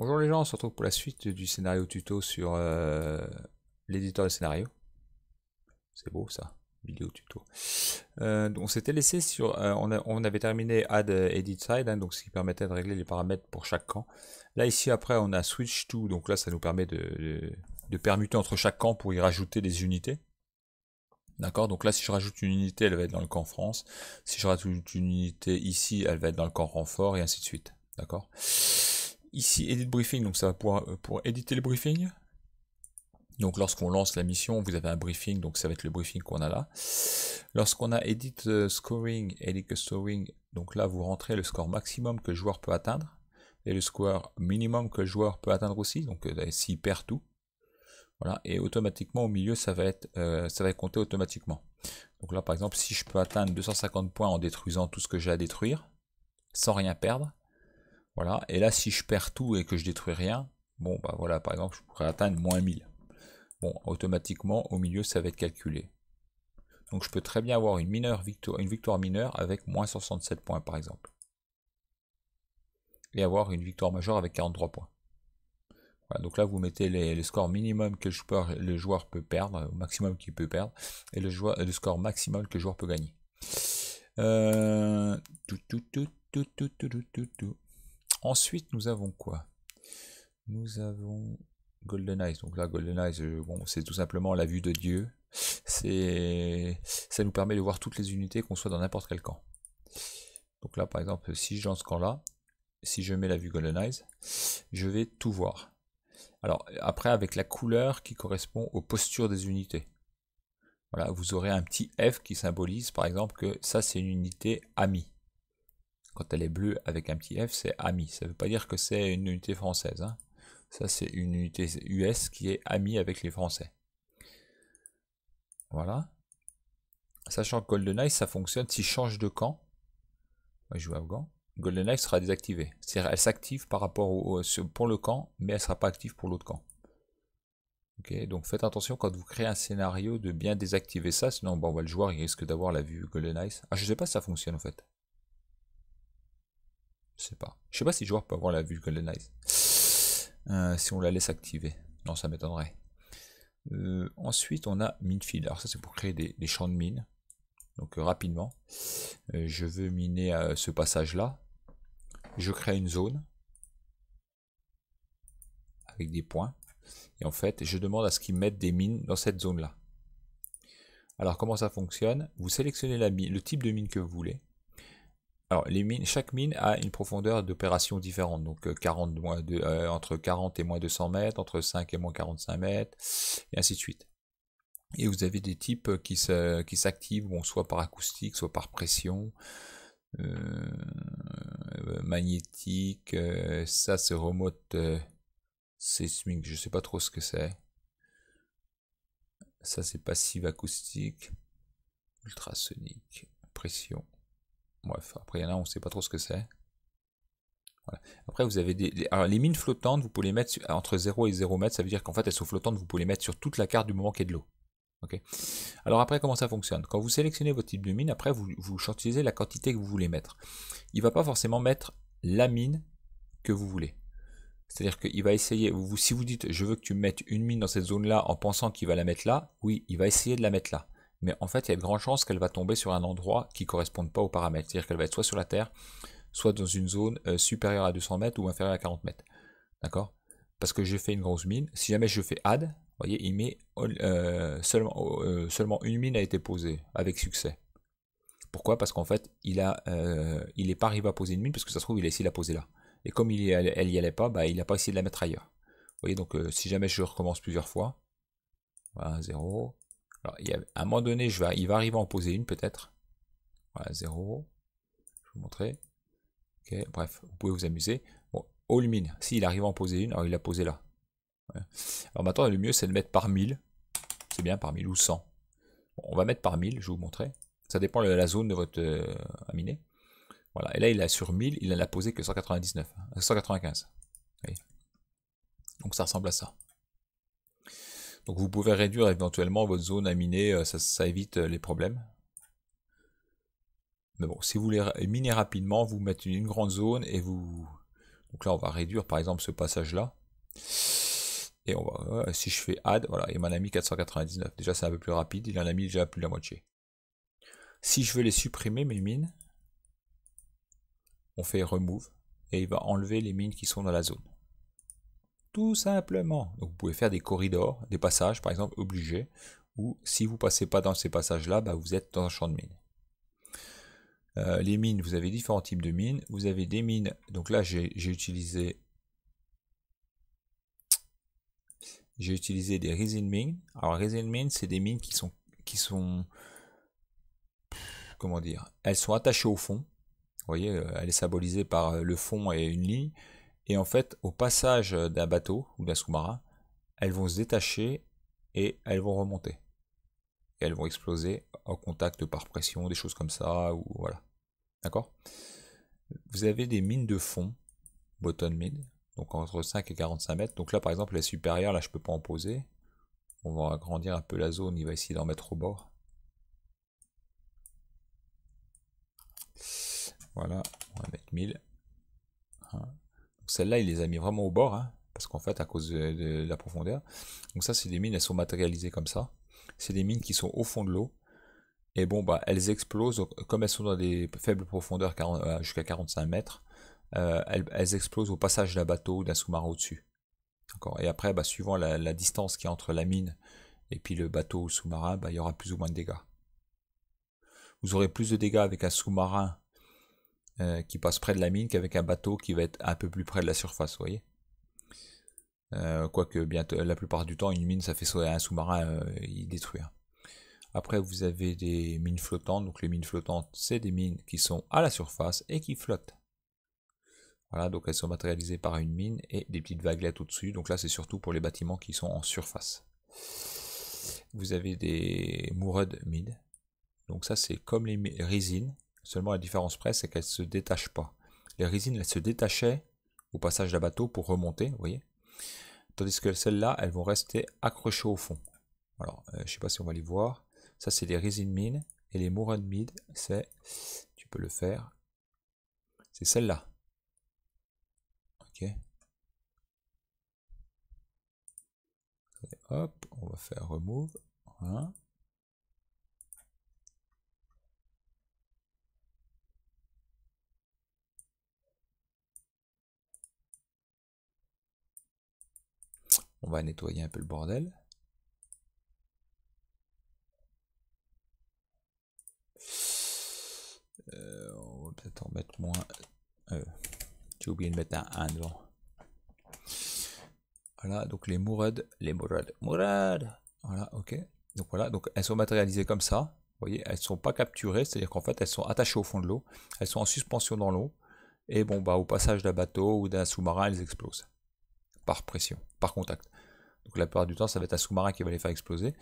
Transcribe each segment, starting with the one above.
Bonjour les gens, on se retrouve pour la suite du scénario tuto sur euh, l'éditeur de scénario. C'est beau ça, vidéo tuto. Euh, on s'était laissé sur, euh, on, avait terminé add edit side, hein, donc ce qui permettait de régler les paramètres pour chaque camp. Là ici après on a switch to, donc là ça nous permet de permuter entre chaque camp pour y rajouter des unités. D'accord Donc là, si je rajoute une unité, elle va être dans le camp France. Si je rajoute une unité ici, elle va être dans le camp renfort, et ainsi de suite. D'accord Ici, Edit Briefing, donc ça va pour, euh, pour éditer le briefing. Donc lorsqu'on lance la mission, vous avez un briefing, donc ça va être le briefing qu'on a là. Lorsqu'on a Edit Scoring, Edit Scoring, donc là vous rentrez le score maximum que le joueur peut atteindre et le score minimum que le joueur peut atteindre aussi, donc euh, s'il perd tout. Voilà, et automatiquement au milieu ça va être euh, ça va être compté automatiquement. Donc là par exemple si je peux atteindre 250 points en détruisant tout ce que j'ai à détruire, sans rien perdre, voilà, et là si je perds tout et que je détruis rien, bon bah voilà, par exemple je pourrais atteindre moins 1000. Bon, automatiquement au milieu ça va être calculé. Donc je peux très bien avoir une, mineure victoire, une victoire mineure avec moins 67 points par exemple. Et avoir une victoire majeure avec 43 points. Voilà, donc là vous mettez les, score minimum que le joueur peut perdre, au maximum qu'il peut perdre, et le, score maximum que le joueur peut gagner. Euh... Tout, tout, tout, Ensuite, nous avons quoi Nous avons Golden Eyes. Donc là, Golden Eyes, euh, bon, c'est tout simplement la vue de Dieu. ça nous permet de voir toutes les unités qu'on soit dans n'importe quel camp. Donc là, par exemple, si je dans ce camp-là, si je mets la vue Golden Eyes, je vais tout voir. Alors après, avec la couleur qui correspond aux postures des unités. Voilà, vous aurez un petit F qui symbolise par exemple que ça c'est une unité amie. Quand elle est bleue avec un petit F, c'est ami. Ça veut pas dire que c'est une unité française. Hein. Ça, c'est une unité US qui est ami avec les Français. Voilà. Sachant que GoldenEye, ça fonctionne si change de camp. je joue Afghan. GoldenEye sera désactivé C'est-à-dire, elle s'active par rapport au, pour le camp, mais elle sera pas active pour l'autre camp. ok donc faites attention quand vous créez un scénario de bien désactiver ça, sinon bon, va bah, le joueur il risque d'avoir la vue GoldenEye. Ah, je sais pas si ça fonctionne en fait. Je sais pas. Je sais pas si le joueur peut avoir la vue Golden Eyes. Euh, si on la laisse activer. Non, ça m'étonnerait. Euh, ensuite, on a Minefield. Alors ça, c'est pour créer des, champs de mines. Donc euh, rapidement, je veux miner ce passage-là. Je crée une zone avec des points. Et en fait, je demande à ce qu'ils mettent des mines dans cette zone-là. Alors comment ça fonctionne Vous sélectionnez la le type de mine que vous voulez. Alors, les mines, chaque mine a une profondeur d'opération différente, donc 40, euh, euh, entre 40 et moins 200 mètres, entre 5 et moins 45 mètres, et ainsi de suite. Et vous avez des types qui s'activent, soit par acoustique, soit par pression, euh, euh magnétique, ça c'est remote sismique, je ne sais pas trop ce que c'est. Ça c'est passive acoustique, ultrasonique, pression. Bref, après il y en a, on ne sait pas trop ce que c'est. Après, vous avez des, les mines flottantes, vous pouvez les mettre euh, entre 0 et 0 mètres. Ça veut dire qu'en fait, elles sont flottantes, vous pouvez les mettre sur toute la carte du moment qu'il y a de l'eau. Alors après, comment ça fonctionne Quand vous sélectionnez votre type de mine, après, vous, vous la quantité que vous voulez mettre. Il ne va pas forcément mettre la mine que vous voulez. C'est-à-dire qu'il va essayer, vous, si vous dites je veux que tu mettes une mine dans cette zone-là en pensant qu'il va la mettre là, oui, il va essayer de la mettre là mais en fait, il y a de grandes chances qu'elle va tomber sur un endroit qui ne corresponde pas aux paramètres. C'est-à-dire qu'elle va être soit sur la Terre, soit dans une zone euh, supérieure à 200 mètres ou inférieure à 40 mètres. D'accord Parce que j'ai fait une grosse mine. Si jamais je fais add, vous voyez, il met euh, seulement, oh, euh, seulement une mine a été posée avec succès. Pourquoi Parce qu'en fait, il a, il n'est pas arrivé à poser une mine parce que ça se trouve, il a essayé de la poser là. Et comme il elle n'y allait pas, bah, il n'a pas essayé de la mettre ailleurs. Vous voyez, donc si jamais je recommence plusieurs fois, voilà, bah, 0, alors, il a, à un moment donné, je vais, il va arriver à en poser une peut-être. Voilà, 0. Je vais vous montrer. bref, vous pouvez vous amuser. Bon, all mine. S'il arrive à en poser une, alors il l'a posé là. Alors maintenant, le mieux, c'est de mettre par 1000. C'est bien, par 1000 ou 100. on va mettre par 1000, je vais vous montrer. Ça dépend de la zone de votre euh, aminé. Voilà, et là, il a sur 1000, il n'a posé que 199, 195. Euh, Donc ça ressemble à ça. Donc vous pouvez réduire éventuellement votre zone à miner, euh, ça, ça évite euh, les problèmes. Mais bon, si vous voulez miner rapidement, vous mettez une grande zone et vous... Donc là, on va réduire par exemple ce passage-là. Et on va, euh, si je fais add, voilà, il m'en a mis 499. Déjà, c'est un peu plus rapide, il en a mis déjà plus de la moitié. Si je veux les supprimer, mes mines, on fait remove et il va enlever les mines qui sont dans la zone. Tout simplement. vous pouvez faire des corridors, des passages par exemple obligés, ou si vous passez pas dans ces passages-là, bah, vous êtes dans un champ de mine. Euh, les mines, vous avez différents types de mines. Vous avez des mines, donc là j'ai utilisé j'ai utilisé des resin mines. Alors resin mines, c'est des mines qui sont qui sont comment dire Elles sont attachées au fond. Vous voyez, euh, elle est symbolisée par euh, le fond et une ligne. Et en fait, au passage euh, d'un bateau ou d'un sous-marin, elles vont se détacher et elles vont remonter. elles vont exploser en contact par pression, des choses comme ça, ou voilà. D'accord Vous avez des mines de fond, bottom mine, donc entre 5 et 45 mètres. Donc là, par exemple, la supérieure, là, je peux pas en poser. On va agrandir un peu la zone, il va essayer d'en mettre au bord. Voilà, on va mettre 1000 celle là il les a mis vraiment au bord, hein, parce qu'en fait, à cause de, la profondeur. Donc ça, c'est des mines, elles sont matérialisées comme ça. C'est des mines qui sont au fond de l'eau. Et bon, bah, elles explosent, euh, comme elles sont dans des faibles profondeurs, euh, jusqu'à 45 mètres, euh, elles, explosent au passage d'un bateau ou d'un sous-marin au-dessus. Et après, bah, suivant la, distance qui est entre la mine et puis le bateau ou sous-marin, bah, il y aura plus ou moins de dégâts. Vous aurez plus de dégâts avec un sous-marin euh, qui passe près de la mine qu'avec un bateau qui va être un peu plus près de la surface, vous voyez. Euh, quoique la plupart du temps, une mine, ça fait un sous-marin, y euh, détruire. Hein. Après, vous avez des mines flottantes. Donc, les mines flottantes, c'est des mines qui sont à la surface et qui flottent. Voilà, donc elles sont matérialisées par une mine et des petites vaguelettes au-dessus. Donc là, c'est surtout pour les bâtiments qui sont en surface. Vous avez des mourades mines. Donc ça, c'est comme les résines. Seulement la différence près, c'est qu'elles ne se détachent pas. Les résines, elles se détachaient au passage d'un bateau pour remonter, vous voyez. Tandis que celles-là, elles vont rester accrochées au fond. Alors, euh, je ne sais pas si on va les voir. Ça, c'est les résines mines. Et les Moran mid, c'est, tu peux le faire, c'est celle-là. Ok. hop, on va faire remove. Voilà. Hein. On va nettoyer un peu le bordel. Euh, on va peut-être en mettre moins. Euh, j'ai oublié de mettre un 1 devant. Voilà, donc les mourades, les mourades, mourades. Voilà, ok. Donc voilà, donc elles sont matérialisées comme ça. Vous voyez, elles ne sont pas capturées, c'est-à-dire qu'en fait, elles sont attachées au fond de l'eau. Elles sont en suspension dans l'eau. Et bon, bah, au passage d'un bateau ou d'un sous-marin, elles explosent. Par pression, par contact. Donc la plupart du temps, ça va être un sous-marin qui va les faire exploser,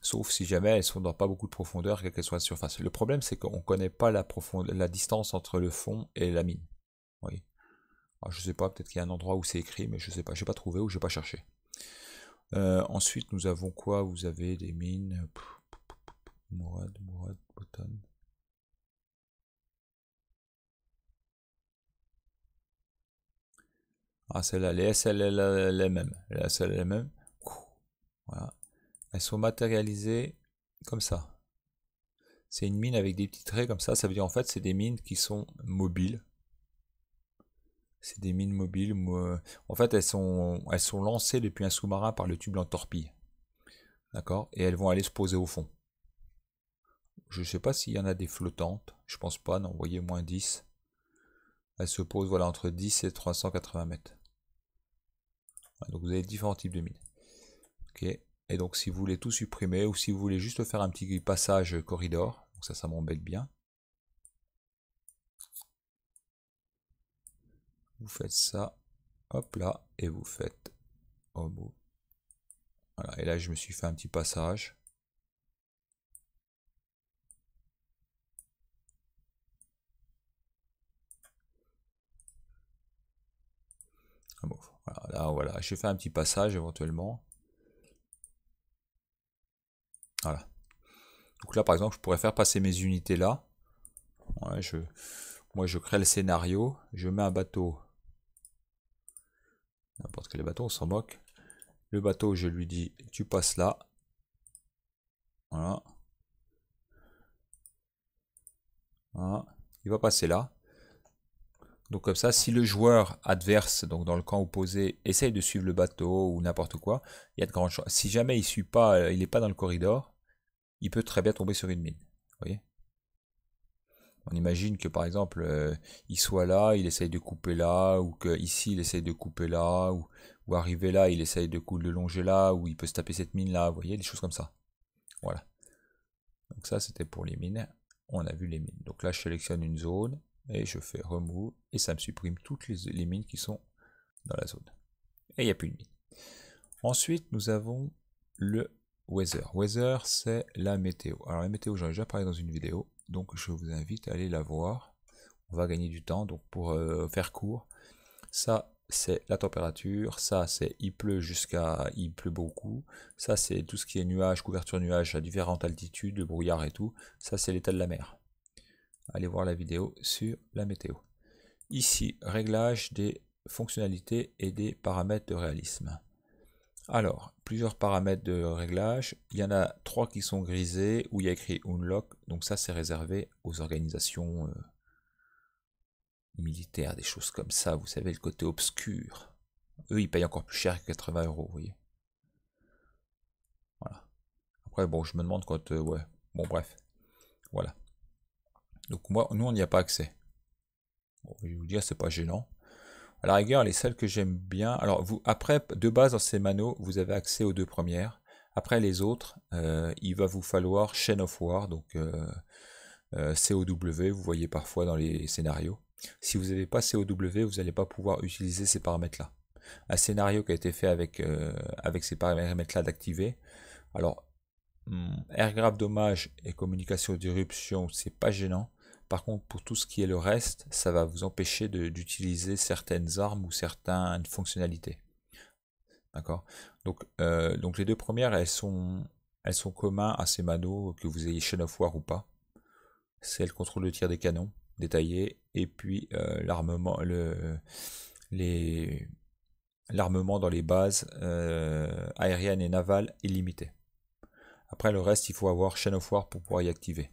sauf si jamais elles sont dans pas beaucoup de profondeur, quelle qu'elle soit la surface. Le problème, c'est qu'on ne connaît pas la, la distance entre le fond et la mine. Oui, ne ah, je sais pas, peut-être qu'il y a un endroit où c'est écrit, mais je ne sais pas, j'ai pas trouvé ou j'ai pas cherché. Euh, ensuite, nous avons quoi Vous avez des mines. Ah, celle-là, les SLLMM. Les SLLMM. Elles sont matérialisées comme ça. C'est une mine avec des petits traits comme ça. Ça veut dire en fait c'est des mines qui sont mobiles. C'est des mines mobiles. Euh, en fait elles sont, elles sont lancées depuis un sous-marin par le tube en torpille. D'accord Et elles vont aller se poser au fond. Je ne sais pas s'il y en a des flottantes. Je pense pas. Non, vous voyez, moins 10. Elles se posent voilà, entre 10 et 380 mètres. Donc vous avez différents types de mines. Et donc si vous voulez tout supprimer ou si vous voulez juste faire un petit passage corridor, donc ça, ça m'embête bien. Vous faites ça, hop là, et vous faites au Voilà, et là je me suis fait un petit passage. Ah voilà, là voilà, j'ai fait un petit passage éventuellement. Voilà. Donc là, par exemple, je pourrais faire passer mes unités là. je, moi, je crée le scénario. Je mets un bateau. N'importe quel bateau, on s'en moque. Le bateau, je lui dis, tu passes là. Voilà. Il va passer là. Donc comme ça, si le joueur adverse, donc dans le camp opposé, essaye de suivre le bateau ou n'importe quoi, il y a de grandes chances. Si jamais il suit pas, euh, il n'est pas dans le corridor, il peut très bien tomber sur une mine. voyez On imagine que par exemple, euh, il soit là, il essaye de couper là, ou que ici il essaye de couper là, ou, ou arriver là, il essaye de, de longer là, ou il peut se taper cette mine là, vous voyez, des choses comme ça. Voilà. Donc ça c'était pour les mines. On a vu les mines. Donc là je sélectionne une zone et je fais remove et ça me supprime toutes les mines qui sont dans la zone. Et il n'y a plus de mine. Ensuite nous avons le Weather. Weather, c'est la météo. Alors la météo, j'en ai déjà parlé dans une vidéo, donc je vous invite à aller la voir. On va gagner du temps, donc pour euh, faire court, ça c'est la température, ça c'est il pleut jusqu'à il pleut beaucoup, ça c'est tout ce qui est nuages, couverture nuages à différentes altitudes, le brouillard et tout, ça c'est l'état de la mer. Allez voir la vidéo sur la météo. Ici, réglage des fonctionnalités et des paramètres de réalisme. Alors, plusieurs paramètres de réglage. Il y en a trois qui sont grisés où il y a écrit Unlock. Donc ça, c'est réservé aux organisations euh, militaires, des choses comme ça. Vous savez, le côté obscur. Eux, ils payent encore plus cher que 80 euros, vous voyez. Voilà. Après, bon, je me demande quand... Euh, ouais. Bon, bref. Voilà. Donc moi, nous, on n'y a pas accès. je vais vous dire, c'est pas gênant. Alors rigueur, les seules que j'aime bien. Alors, vous, après, de base, dans ces manos, vous avez accès aux deux premières. Après les autres, euh, il va vous falloir Chain of War, donc euh, euh, COW, vous voyez parfois dans les scénarios. Si vous n'avez pas COW, vous n'allez pas pouvoir utiliser ces paramètres-là. Un scénario qui a été fait avec, euh, avec ces paramètres-là d'activer. Alors, hmm, air grave dommage et communication d'irruption, c'est pas gênant. Par contre, pour tout ce qui est le reste, ça va vous empêcher d'utiliser certaines armes ou certaines fonctionnalités. D'accord euh, donc, les deux premières, elles sont, elles sont à ces manos, euh, que vous ayez Chain of War ou pas. C'est le contrôle de tir des canons détaillé et puis euh, l'armement l'armement dans les bases aériennes et navales illimité. Après le reste, il faut avoir chaîne of War pour pouvoir y activer.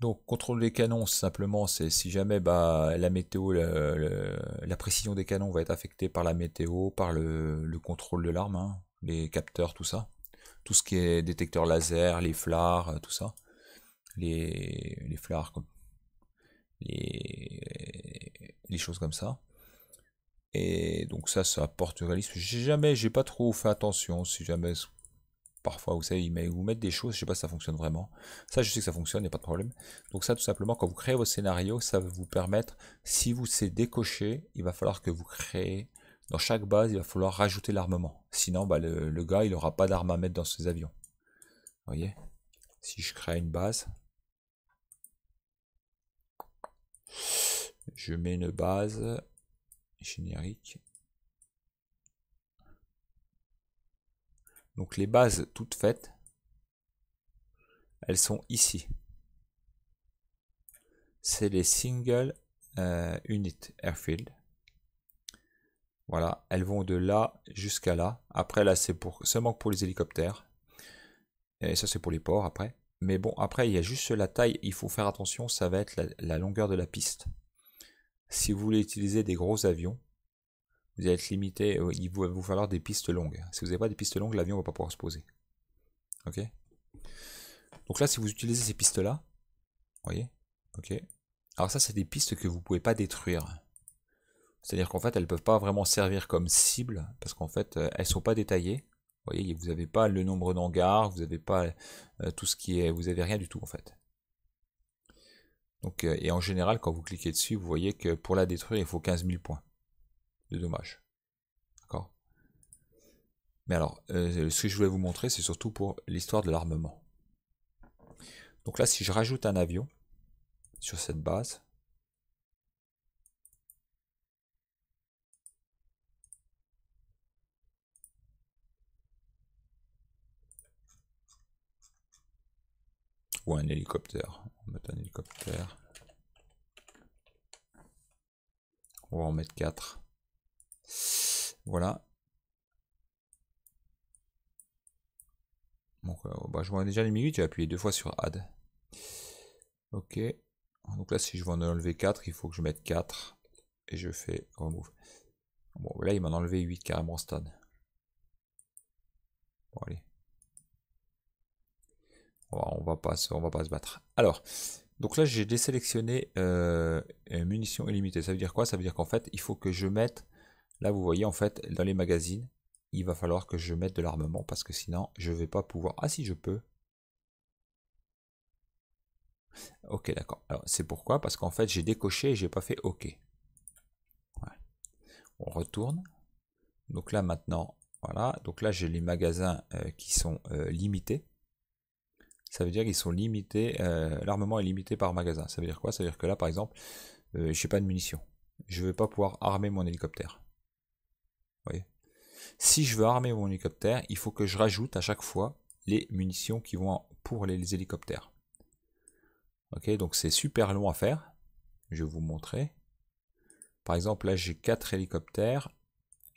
Donc contrôle des canons, simplement, c'est si jamais bah, la météo, la précision des canons va être affectée par la météo, par le, contrôle de l'arme, hein, les capteurs, tout ça. Tout ce qui est détecteur laser, les flares, tout ça. Les, flares, les, les choses comme ça. Et donc ça, ça apporte du réalisme. J'ai jamais, j'ai pas trop fait attention. Si jamais parfois, vous savez, mais vous mettre des choses, je sais pas si ça fonctionne vraiment. Ça, je sais que ça fonctionne, il a pas de problème. Donc ça, tout simplement, quand vous créez vos scénarios, ça va vous permettre, si vous c'est décoché, il va falloir que vous créez, dans chaque base, il va falloir rajouter l'armement. Sinon, bah, le, gars, il n'aura pas d'armes à mettre dans ses avions. Vous voyez Si je crée une base, je mets une base générique. Donc les bases toutes faites, elles sont ici. C'est les single euh, unit airfield. Voilà, elles vont de là jusqu'à là. Après là c'est pour seulement pour les hélicoptères. Et ça c'est pour les ports après. Mais bon, après il y a juste la taille, il faut faire attention, ça va être la longueur de la piste. Si vous voulez utiliser des gros avions, vous allez être limité, euh, il va vous falloir des pistes longues. Si vous n'avez pas des pistes longues, l'avion ne va pas pouvoir se poser. Ok Donc là, si vous utilisez ces pistes-là, voyez Ok Alors ça, c'est des pistes que vous ne pouvez pas détruire. C'est-à-dire qu'en fait, elles ne peuvent pas vraiment servir comme cible, parce qu'en fait, euh, elles ne sont pas détaillées. Vous voyez, vous n'avez pas le nombre d'hangars, vous n'avez pas euh, tout ce qui est... Vous n'avez rien du tout, en fait. Donc, et en général, quand vous cliquez dessus, vous voyez que pour la détruire, il faut 15 000 points de dommage D'accord Mais alors, euh, ce que je voulais vous montrer, c'est surtout pour l'histoire de l'armement. Donc là, si je rajoute un avion sur cette base, ou un hélicoptère. On va un hélicoptère. On en mettre 4. Voilà. Donc, euh, bah, je vois déjà les minutes, j'ai appuyé deux fois sur Add. Ok. Donc là, si je veux en enlever 4, il faut que je mette 4. Et je fais Remove. Bon, là, il m'en enlevé 8 carrément, stun. Bon, allez. On va, pas se, on va pas se battre. Alors, donc là, j'ai désélectionné euh, munitions illimitées. Ça veut dire quoi Ça veut dire qu'en fait, il faut que je mette Là, vous voyez, en fait, dans les magazines, il va falloir que je mette de l'armement parce que sinon, je ne vais pas pouvoir... Ah si, je peux. Ok, d'accord. Alors, c'est pourquoi Parce qu'en fait, j'ai décoché et j'ai pas fait OK. On retourne. Donc là, maintenant, voilà. Donc là, j'ai les magasins euh, qui sont euh, limités. Ça veut dire qu'ils sont limités. Euh, l'armement est limité par magasin. Ça veut dire quoi Ça veut dire que là, par exemple, je n'ai pas de munitions. Je ne vais pas pouvoir armer mon hélicoptère si je veux armer mon hélicoptère, il faut que je rajoute à chaque fois les munitions qui vont pour les hélicoptères. Ok, donc c'est super long à faire. Je vais vous montrer. Par exemple, là j'ai quatre hélicoptères.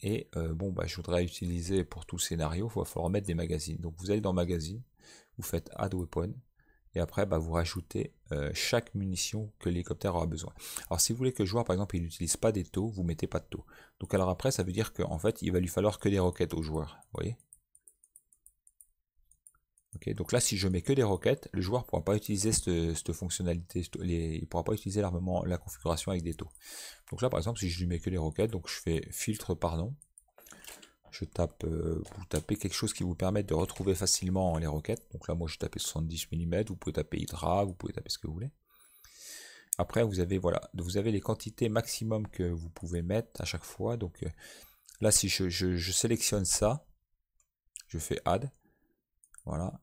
Et euh, bon, bah, je voudrais utiliser pour tout scénario, il va falloir mettre des magazines. Donc vous allez dans Magazine, vous faites Add Weapon et après bah, vous rajoutez euh, chaque munition que l'hélicoptère aura besoin. Alors si vous voulez que le joueur par exemple il n'utilise pas des taux, vous mettez pas de taux. Donc alors après ça veut dire qu'en fait il va lui falloir que des roquettes au joueur, vous voyez donc là, si je mets que des roquettes, le joueur ne pourra pas utiliser cette, fonctionnalité, il ne pourra pas utiliser l'armement, la configuration avec des taux. Donc là, par exemple, si je lui mets que des roquettes, donc je fais filtre par nom, je tape, euh, vous tapez quelque chose qui vous permette de retrouver facilement les requêtes. Donc là, moi, je tapais 70 mm, vous pouvez taper Hydra, vous pouvez taper ce que vous voulez. Après, vous avez, voilà, vous avez les quantités maximum que vous pouvez mettre à chaque fois. Donc euh, là, si je, sélectionne ça, je fais Add. Voilà,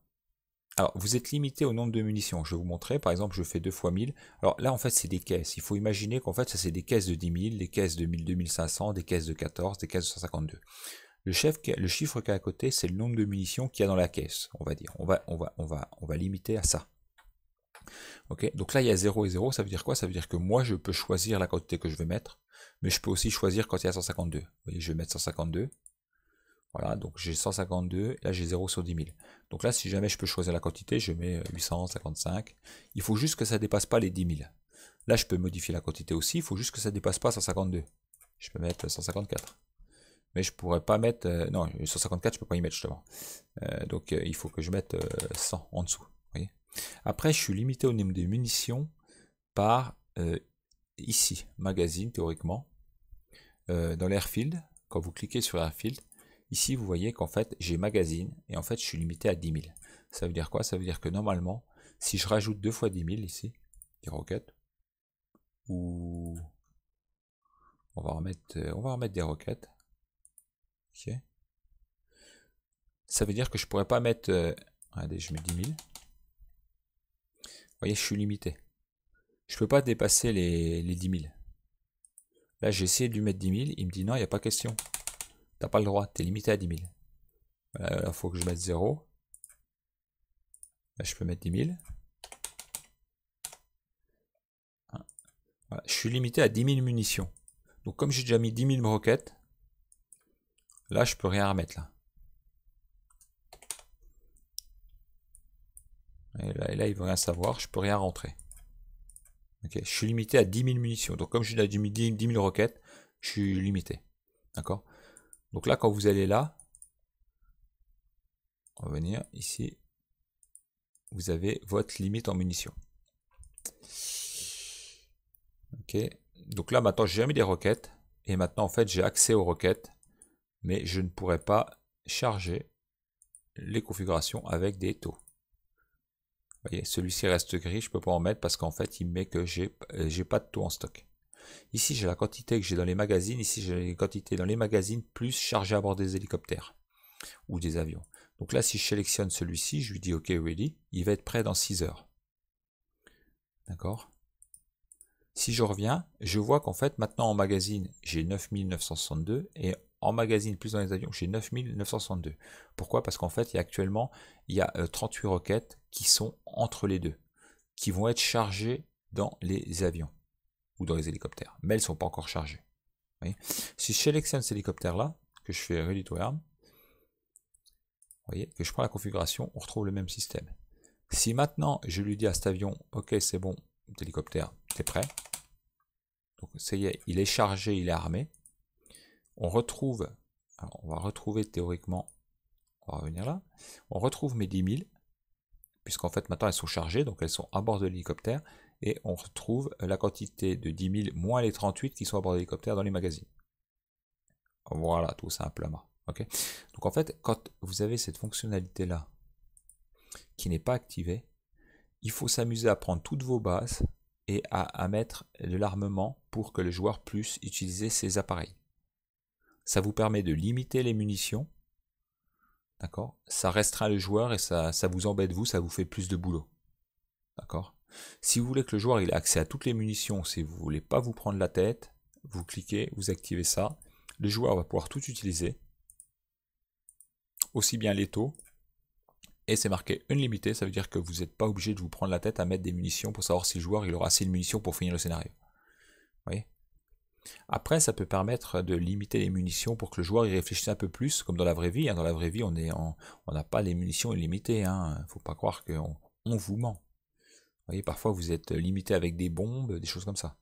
alors, vous êtes limité au nombre de munitions. Je vais vous montrer. Par exemple, je fais 2 fois 1000. Alors là, en fait, c'est des caisses. Il faut imaginer qu'en fait, ça, c'est des caisses de 10 000, des caisses de 1000, 2500, des caisses de 14, des caisses de 152. Le, chiffre qu'il y a à côté, c'est le nombre de munitions qu'il y a dans la caisse, on va dire. On va, on va, on va, on va limiter à ça. Ok, Donc là, il y a 0 et 0, ça veut dire quoi Ça veut dire que moi, je peux choisir la quantité que je veux mettre, mais je peux aussi choisir quand il y a 152. Vous voyez, je vais mettre 152. Voilà, donc j'ai 152, là j'ai 0 sur 10 000. Donc là, si jamais je peux choisir la quantité, je mets 855. Il faut juste que ça ne dépasse pas les 10 000. Là, je peux modifier la quantité aussi, il faut juste que ça ne dépasse pas 152. Je peux mettre 154 mais je pourrais pas mettre, euh, non, 154, je peux pas y mettre justement. Euh, donc euh, il faut que je mette 100 en dessous, voyez. Après, je suis limité au nombre des munitions par ici, magazine théoriquement, dans l'airfield. Quand vous cliquez sur airfield, ici vous voyez qu'en fait j'ai magazine et en fait je suis limité à 10 000. Ça veut dire quoi Ça veut dire que normalement, si je rajoute deux fois 10 000 ici, des roquettes, ou on va remettre, on va remettre des roquettes. Ça veut dire que je pourrais pas mettre... Euh, je mets 10 000. Vous voyez, je suis limité. Je peux pas dépasser les, 10 000. Là, j'ai essayé de lui mettre 10 000. Il me dit non, il n'y a pas question. T'as pas le droit, tu es limité à 10 000. il faut que je mette 0. Là, je peux mettre 10 000. je suis limité à 10 000 munitions. Donc comme j'ai déjà mis 10 000 roquettes, Là, je peux rien remettre là. Et là, et là, ils rien savoir, je peux rien rentrer. Ok, je suis limité à 10 000 munitions. Donc comme je suis à 10 000 roquettes, je suis limité. D'accord Donc là, quand vous allez là, on va venir ici, vous avez votre limite en munitions. Ok, donc là maintenant j'ai jamais des roquettes et maintenant en fait j'ai accès aux roquettes mais je ne pourrais pas charger les configurations avec des taux. Vous voyez, celui-ci reste gris, je ne peux pas en mettre parce qu'en fait, il met que j'ai n'ai euh, pas de taux en stock. Ici, j'ai la quantité que j'ai dans les magazines. Ici, j'ai les quantités dans les magazines plus chargé à bord des hélicoptères ou des avions. Donc là, si je sélectionne celui-ci, je lui dis OK ready, il va être prêt dans 6 heures. D'accord Si je reviens, je vois qu'en fait, maintenant en magazine, j'ai 9962 et en magazine plus dans les avions, chez 9962. Pourquoi Parce qu'en fait, il y a actuellement il y a 38 euh, roquettes qui sont entre les deux, qui vont être chargées dans les avions ou dans les hélicoptères, mais elles ne sont pas encore chargées. si je sélectionne cet hélicoptère-là, que je fais Ready voyez, que je prends la configuration, on retrouve le même système. Si maintenant je lui dis à cet avion, ok c'est bon, tu t'es prêt. Donc ça y est, il est chargé, il est armé on retrouve, on va retrouver théoriquement, on va revenir là, on retrouve mes 10 000, puisqu'en fait maintenant elles sont chargées, donc elles sont à bord de l'hélicoptère, et on retrouve la quantité de 10 000 moins les 38 qui sont à bord de l'hélicoptère dans les magazines. Voilà, tout simplement. ok Donc en fait, quand vous avez cette fonctionnalité-là qui n'est pas activée, il faut s'amuser à prendre toutes vos bases et à, à mettre de l'armement pour que le joueur puisse utiliser ses appareils. Ça vous permet de limiter les munitions. D'accord Ça restreint le joueur et ça, ça vous embête vous, ça vous fait plus de boulot. D'accord Si vous voulez que le joueur ait accès à toutes les munitions, si vous voulez pas vous prendre la tête, vous cliquez, vous activez ça. Le joueur va pouvoir tout utiliser. Aussi bien les taux. Et c'est marqué unlimité, ça veut dire que vous n'êtes pas obligé de vous prendre la tête à mettre des munitions pour savoir si le joueur il aura assez de munitions pour finir le scénario. Vous voyez après, ça peut permettre de limiter les munitions pour que le joueur y réfléchisse un peu plus, comme dans la vraie vie. Hein. Dans la vraie vie, on n'a on, pas les munitions illimitées. Il hein. ne faut pas croire qu'on vous ment. Vous voyez, parfois vous êtes limité avec des bombes, des choses comme ça.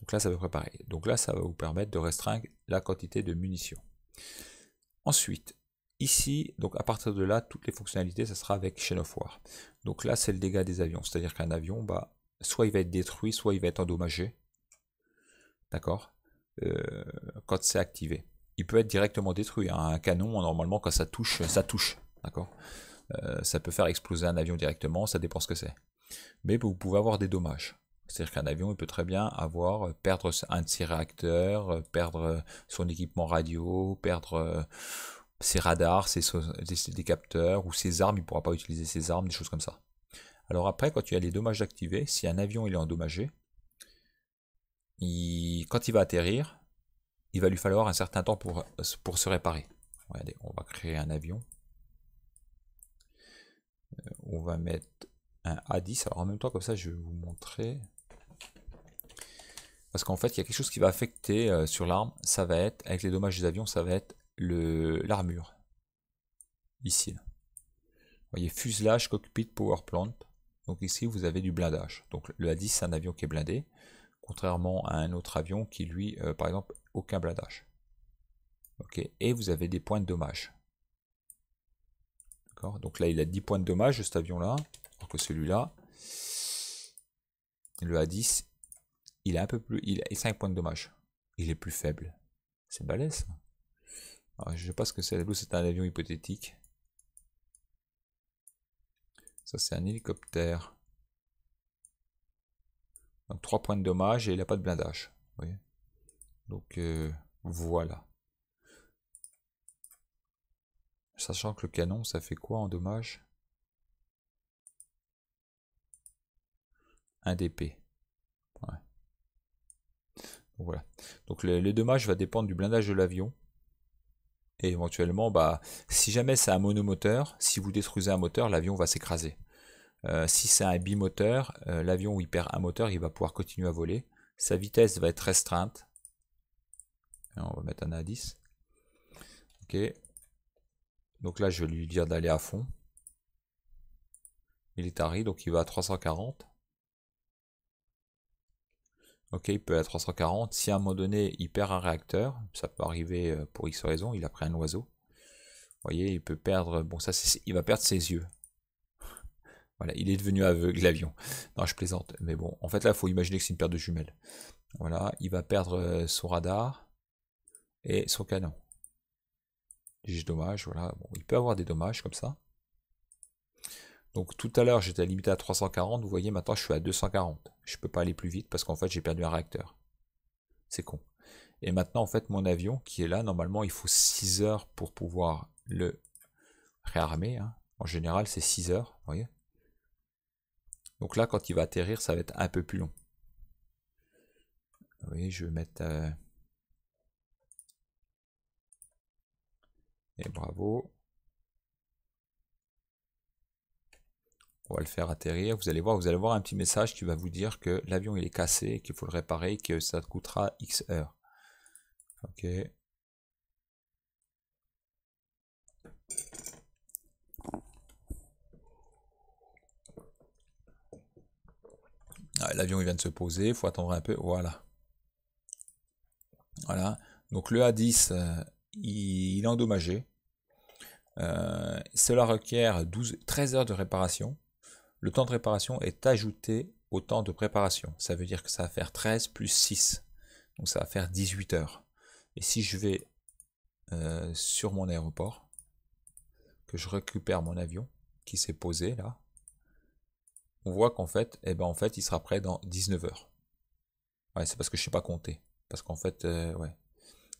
Donc là, ça va préparer. Donc là, ça va vous permettre de restreindre la quantité de munitions. Ensuite, ici, donc à partir de là, toutes les fonctionnalités, ça sera avec Chain of War. Donc là, c'est le dégât des avions. C'est-à-dire qu'un avion, bah, soit il va être détruit, soit il va être endommagé. D'accord euh, Quand c'est activé. Il peut être directement détruit. Hein. Un canon, normalement, quand ça touche, ça touche. D'accord euh, Ça peut faire exploser un avion directement, ça dépend ce que c'est. Mais vous pouvez avoir des dommages. C'est-à-dire qu'un avion, il peut très bien avoir, euh, perdre un de ses réacteurs, perdre son équipement radio, perdre ses radars, ses, capteurs, ou ses armes, il ne pourra pas utiliser ses armes, des choses comme ça. Alors après, quand il y a les dommages activés, si un avion il est endommagé, quand il va atterrir, il va lui falloir un certain temps pour, pour se réparer. on va créer un avion. Euh, on va mettre un A10. Alors en même temps, comme ça, je vais vous montrer. Parce qu'en fait, il y a quelque chose qui va affecter euh, sur l'arme. Ça va être, avec les dommages des avions, ça va être l'armure. Ici. Vous voyez, fuselage, cockpit, power plant. Donc ici, vous avez du blindage. Donc le A10, c'est un avion qui est blindé contrairement à un autre avion qui lui, euh, par exemple, aucun bladage. Ok, Et vous avez des points de dommage. D'accord Donc là, il a 10 points de dommage, cet avion-là, alors que celui-là, le A10, il a un peu plus, il a 5 points de dommage. Il est plus faible. C'est balèze. Je je sais pas ce que c'est. C'est un avion hypothétique. Ça, c'est un hélicoptère. Donc 3 points de dommage et il n'a pas de blindage. Donc euh, voilà. Sachant que le canon, ça fait quoi en dommage Un dp Donc, voilà. Donc le, va dépendre du blindage de l'avion. Et éventuellement, bah, si jamais c'est un monomoteur, si vous détruisez un moteur, l'avion va s'écraser. Euh, si c'est un bimoteur, euh, l'avion où il perd un moteur, il va pouvoir continuer à voler. Sa vitesse va être restreinte. on va mettre un indice. Ok. Donc là, je vais lui dire d'aller à fond. Il est taré. donc il va à 340. Ok, il peut être à 340. Si à un moment donné, il perd un réacteur, ça peut arriver euh, pour X raison, il a pris un oiseau. Vous voyez, il peut perdre... Bon, ça, il va perdre ses yeux. Voilà, il est devenu aveugle, l'avion. Non, je plaisante. Mais bon, en fait, là, il faut imaginer que c'est une paire de jumelles. Voilà, il va perdre euh, son radar et son canon. J'ai dommage, voilà. Bon, il peut avoir des dommages comme ça. Donc tout à l'heure, j'étais limité à 340. Vous voyez, maintenant, je suis à 240. Je peux pas aller plus vite parce qu'en fait, j'ai perdu un réacteur. C'est con. Et maintenant, en fait, mon avion qui est là, normalement, il faut 6 heures pour pouvoir le réarmer. Hein. En général, c'est 6 heures, vous voyez donc là, quand il va atterrir, ça va être un peu plus long. Oui, je vais mettre... Euh, et bravo. On va le faire atterrir. Vous allez voir, vous allez voir un petit message qui va vous dire que l'avion il est cassé, qu'il faut le réparer, que ça coûtera X heures. Ok. L'avion il vient de se poser, il faut attendre un peu, voilà. Voilà, donc le A10, euh, il, est endommagé. Euh, cela requiert 12, 13 heures de réparation. Le temps de réparation est ajouté au temps de préparation. Ça veut dire que ça va faire 13 plus 6. Donc ça va faire 18 heures. Et si je vais euh, sur mon aéroport, que je récupère mon avion qui s'est posé là, on voit qu'en fait, eh ben, en fait, il sera prêt dans 19 heures. Ouais, c'est parce que je sais pas compter. Parce qu'en fait, euh, ouais.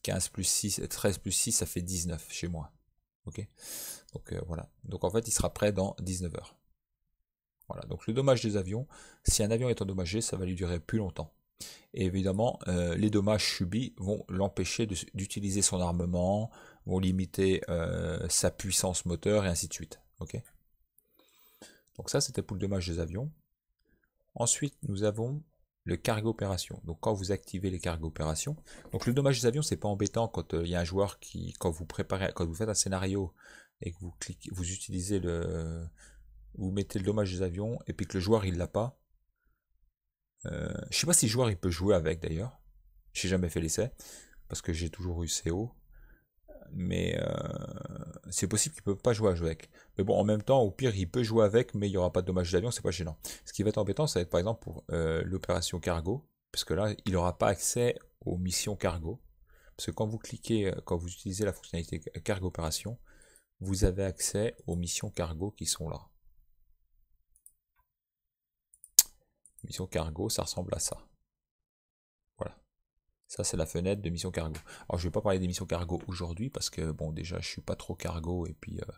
15 plus 6, 13 plus 6, ça fait 19 chez moi. Ok Donc euh, voilà. Donc en fait, il sera prêt dans 19 heures. Voilà. Donc le dommage des avions, si un avion est endommagé, ça va lui durer plus longtemps. Et évidemment, euh, les dommages subis vont l'empêcher d'utiliser son armement, vont limiter sa puissance moteur et ainsi de suite. ok donc ça, c'était pour le dommage des avions. Ensuite, nous avons le cargo opération. Donc quand vous activez les cargo opérations, donc le dommage des avions, c'est pas embêtant quand euh, il y a un joueur qui, quand vous préparez, quand vous faites un scénario et que vous cliquez, vous utilisez le, vous mettez le dommage des avions et puis que le joueur il l'a pas. Je euh, je sais pas si le joueur il peut jouer avec d'ailleurs. J'ai jamais fait l'essai parce que j'ai toujours eu CO mais euh, c'est possible qu'il ne peut pas jouer avec. Mais bon, en même temps, au pire, il peut jouer avec, mais il n'y aura pas de dommage d'avion, c'est pas gênant. Ce qui va être embêtant, ça va être par exemple pour euh, l'opération cargo, parce que là, il n'aura pas accès aux missions cargo. Parce que quand vous cliquez, euh, quand vous utilisez la fonctionnalité cargo opération, vous avez accès aux missions cargo qui sont là. Mission cargo, ça ressemble à ça. Ça, c'est la fenêtre de mission cargo. Alors, je vais pas parler des missions cargo aujourd'hui parce que, bon, déjà, je suis pas trop cargo et puis euh,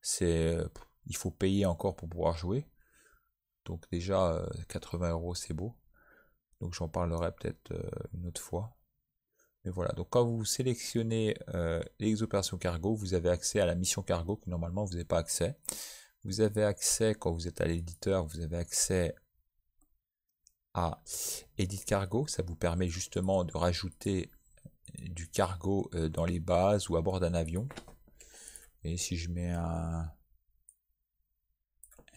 c'est, il faut payer encore pour pouvoir jouer. Donc, déjà, 80 euh, euros, c'est beau. Donc, j'en parlerai peut-être euh, une autre fois. Mais voilà, donc quand vous sélectionnez les opérations cargo, vous avez accès à la mission cargo que normalement vous n'avez pas accès. Vous avez accès, quand vous êtes à l'éditeur, vous avez accès à Edit Cargo. Ça vous permet justement de rajouter euh, du cargo euh, dans les bases ou à bord d'un avion. Et si je mets un,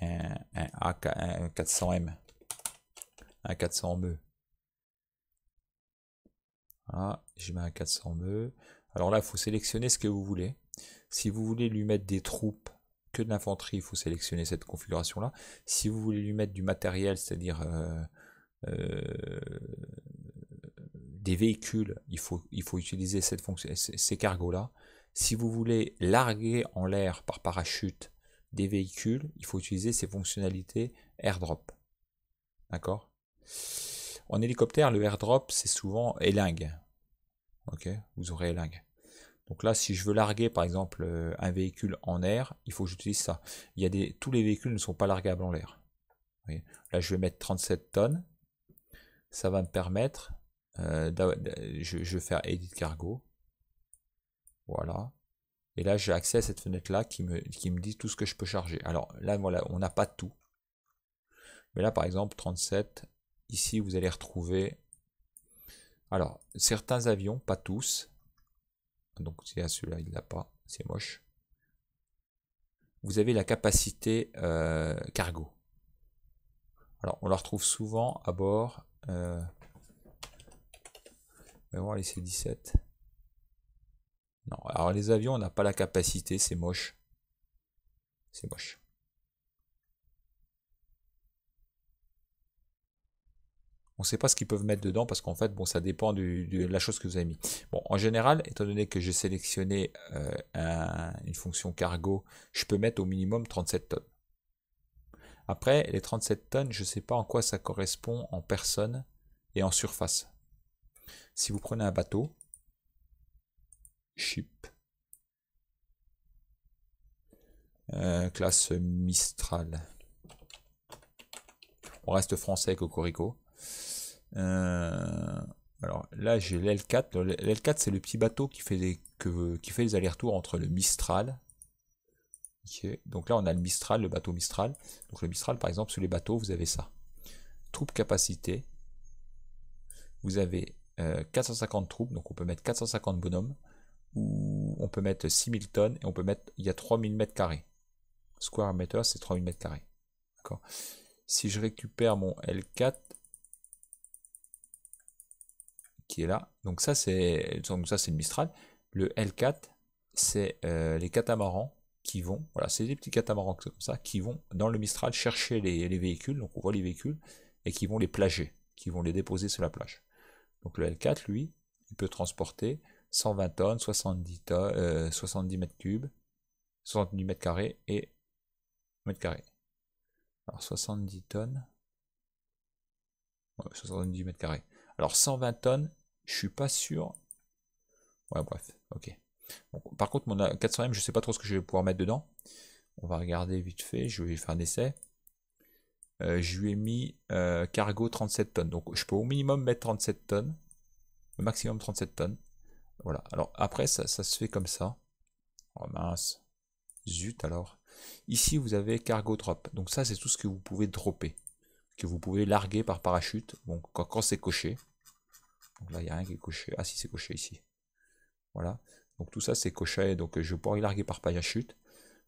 un, un, un 400M, un 400 me. Voilà, je mets un 400 me. Alors là, il faut sélectionner ce que vous voulez. Si vous voulez lui mettre des troupes que de l'infanterie, il faut sélectionner cette configuration-là. Si vous voulez lui mettre du matériel, c'est-à-dire euh, euh, des véhicules, il faut, il faut utiliser cette fonction, ces cargos-là. Si vous voulez larguer en l'air par parachute des véhicules, il faut utiliser ces fonctionnalités airdrop. D'accord En hélicoptère, le airdrop, c'est souvent élingue. Ok Vous aurez élingue. Donc là, si je veux larguer par exemple euh, un véhicule en air, il faut que j'utilise ça. Il y a des, tous les véhicules ne sont pas largables en l'air. Là, je vais mettre 37 tonnes ça va me permettre euh, je, vais faire edit cargo voilà et là j'ai accès à cette fenêtre là qui me, qui me dit tout ce que je peux charger alors là voilà on n'a pas tout mais là par exemple 37 ici vous allez retrouver alors certains avions pas tous donc c'est à celui-là il n'a pas c'est moche vous avez la capacité euh, cargo alors on la retrouve souvent à bord euh, on va les 17 Non, alors les avions, on n'a pas la capacité, c'est moche. C'est moche. On ne sait pas ce qu'ils peuvent mettre dedans parce qu'en fait, bon, ça dépend de la chose que vous avez mis. Bon, en général, étant donné que j'ai sélectionné euh, une fonction cargo, je peux mettre au minimum 37 tonnes. Après, les 37 tonnes, je ne sais pas en quoi ça correspond en personne et en surface. Si vous prenez un bateau, ship, euh, classe Mistral. On reste français Cocorico. Euh, alors là, j'ai l'L4. L'L4, c'est le petit bateau qui fait qui fait les allers-retours entre le Mistral, donc là, on a le Mistral, le bateau Mistral. Donc le Mistral, par exemple, sur les bateaux, vous avez ça. troupe capacité. Vous avez 450 euh, troupes, donc on peut mettre 450 bonhommes. Ou on peut mettre 6000 tonnes et on peut mettre... Il y a 3000 mètres carrés. Square meter, c'est 3000 mètres carrés. D'accord Si je récupère mon L4 qui est là, donc ça c'est le Mistral. Le L4, c'est euh, les catamarans vont, voilà, c'est des petits catamarans comme ça, qui vont dans le Mistral chercher les, véhicules, donc on voit les véhicules, et qui vont les plager, qui vont les déposer sur la plage. Donc le L4, lui, il peut transporter 120 tonnes, 70, tonnes, 70 euh, mètres cubes, 70 mètres carrés et mètres carrés. Alors 70 tonnes, 70 mètres carrés. Alors 120 tonnes, je suis pas sûr. Ouais, bref, ok par contre, mon 400M, je sais pas trop ce que je vais pouvoir mettre dedans. On va regarder vite fait, je vais faire un essai. Euh, je lui ai mis euh, cargo 37 tonnes. Donc je peux au minimum mettre 37 tonnes. Le maximum 37 tonnes. Voilà. Alors après, ça, se fait comme ça. Oh mince. Zut alors. Ici, vous avez cargo drop. Donc ça, c'est tout ce que vous pouvez dropper. Que vous pouvez larguer par parachute. Donc quand, c'est coché. Donc là, il n'y a rien qui est coché. Ah si, c'est coché ici. Voilà. Donc tout ça c'est coché, donc euh, je vais pouvoir y larguer par paille à chute.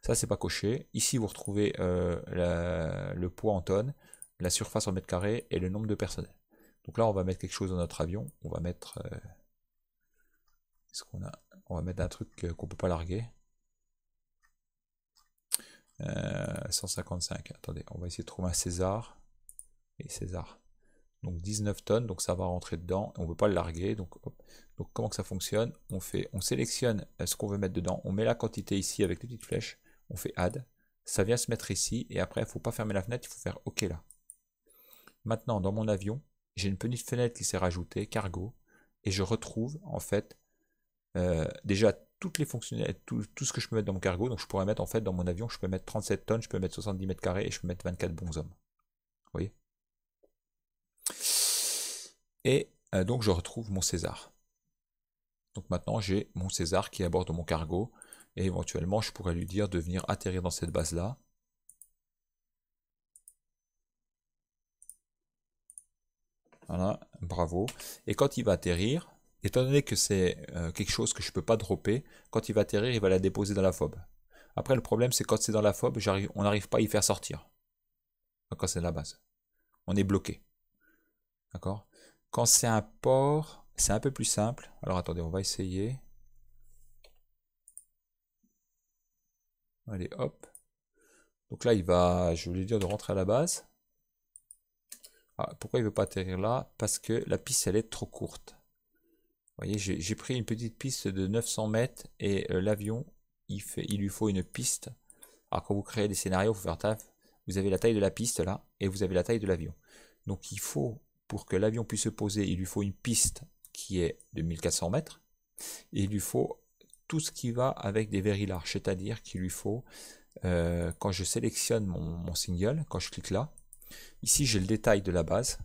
Ça c'est pas coché. Ici vous retrouvez euh, le poids en tonnes, la surface en mètre carré et le nombre de personnes. Donc là on va mettre quelque chose dans notre avion. On va mettre... Euh, ce qu'on a... On va mettre un truc qu'on peut pas larguer. 155. Attendez, on va essayer de trouver un César. Et César donc 19 tonnes, donc ça va rentrer dedans, on veut pas le larguer, donc, donc comment que ça fonctionne on, fait, on sélectionne euh, ce qu'on veut mettre dedans, on met la quantité ici avec les petites flèches, on fait add, ça vient se mettre ici, et après il faut pas fermer la fenêtre, il faut faire OK là. Maintenant, dans mon avion, j'ai une petite fenêtre qui s'est rajoutée, cargo, et je retrouve en fait euh, déjà toutes les fonctionnalités, tout, ce que je peux mettre dans mon cargo, donc je pourrais mettre en fait dans mon avion, je peux mettre 37 tonnes, je peux mettre 70 mètres carrés et je peux mettre 24 hommes Vous voyez et euh, donc je retrouve mon César. Donc maintenant j'ai mon César qui est à bord de mon cargo. Et éventuellement je pourrais lui dire de venir atterrir dans cette base là. Voilà, bravo. Et quand il va atterrir, étant donné que c'est euh, quelque chose que je ne peux pas dropper, quand il va atterrir, il va la déposer dans la phobe. Après, le problème, c'est quand c'est dans la phobe, on n'arrive pas à y faire sortir. Quand c'est la base. On est bloqué. D'accord quand c'est un port, c'est un peu plus simple. Alors attendez, on va essayer. Allez, hop. Donc là, il va, je voulais dire, de rentrer à la base. Ah, pourquoi il veut pas atterrir là Parce que la piste, elle est trop courte. Vous voyez, j'ai pris une petite piste de 900 mètres et euh, l'avion, il, fait, il lui faut une piste. Alors quand vous créez des scénarios, vous avez la taille de la piste là et vous avez la taille de l'avion. Donc il faut pour que l'avion puisse se poser, il lui faut une piste qui est de 1400 mètres, et il lui faut tout ce qui va avec des large. c'est-à-dire qu'il lui faut, euh, quand je sélectionne mon, single, quand je clique là, ici j'ai le détail de la base,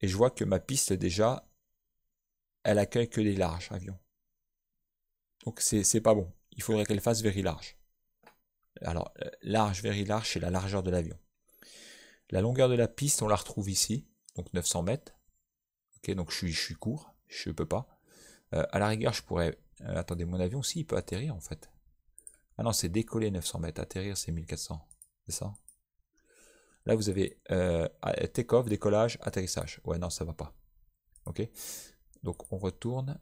et je vois que ma piste déjà, elle accueille que des larges avions. Donc c'est pas bon, il faudrait qu'elle fasse very large. Alors euh, large, very large, c'est la largeur de l'avion. La longueur de la piste, on la retrouve ici, donc 900 mètres. Ok, donc je suis, court, je peux pas. Euh, à la rigueur, je pourrais... Euh, attendez, mon avion, aussi, il peut atterrir, en fait. Ah non, c'est décoller 900 mètres, atterrir, c'est 1400. C'est ça Là, vous avez euh, ah, take-off, décollage, atterrissage. Ouais, non, ça va pas. Ok Donc, on retourne.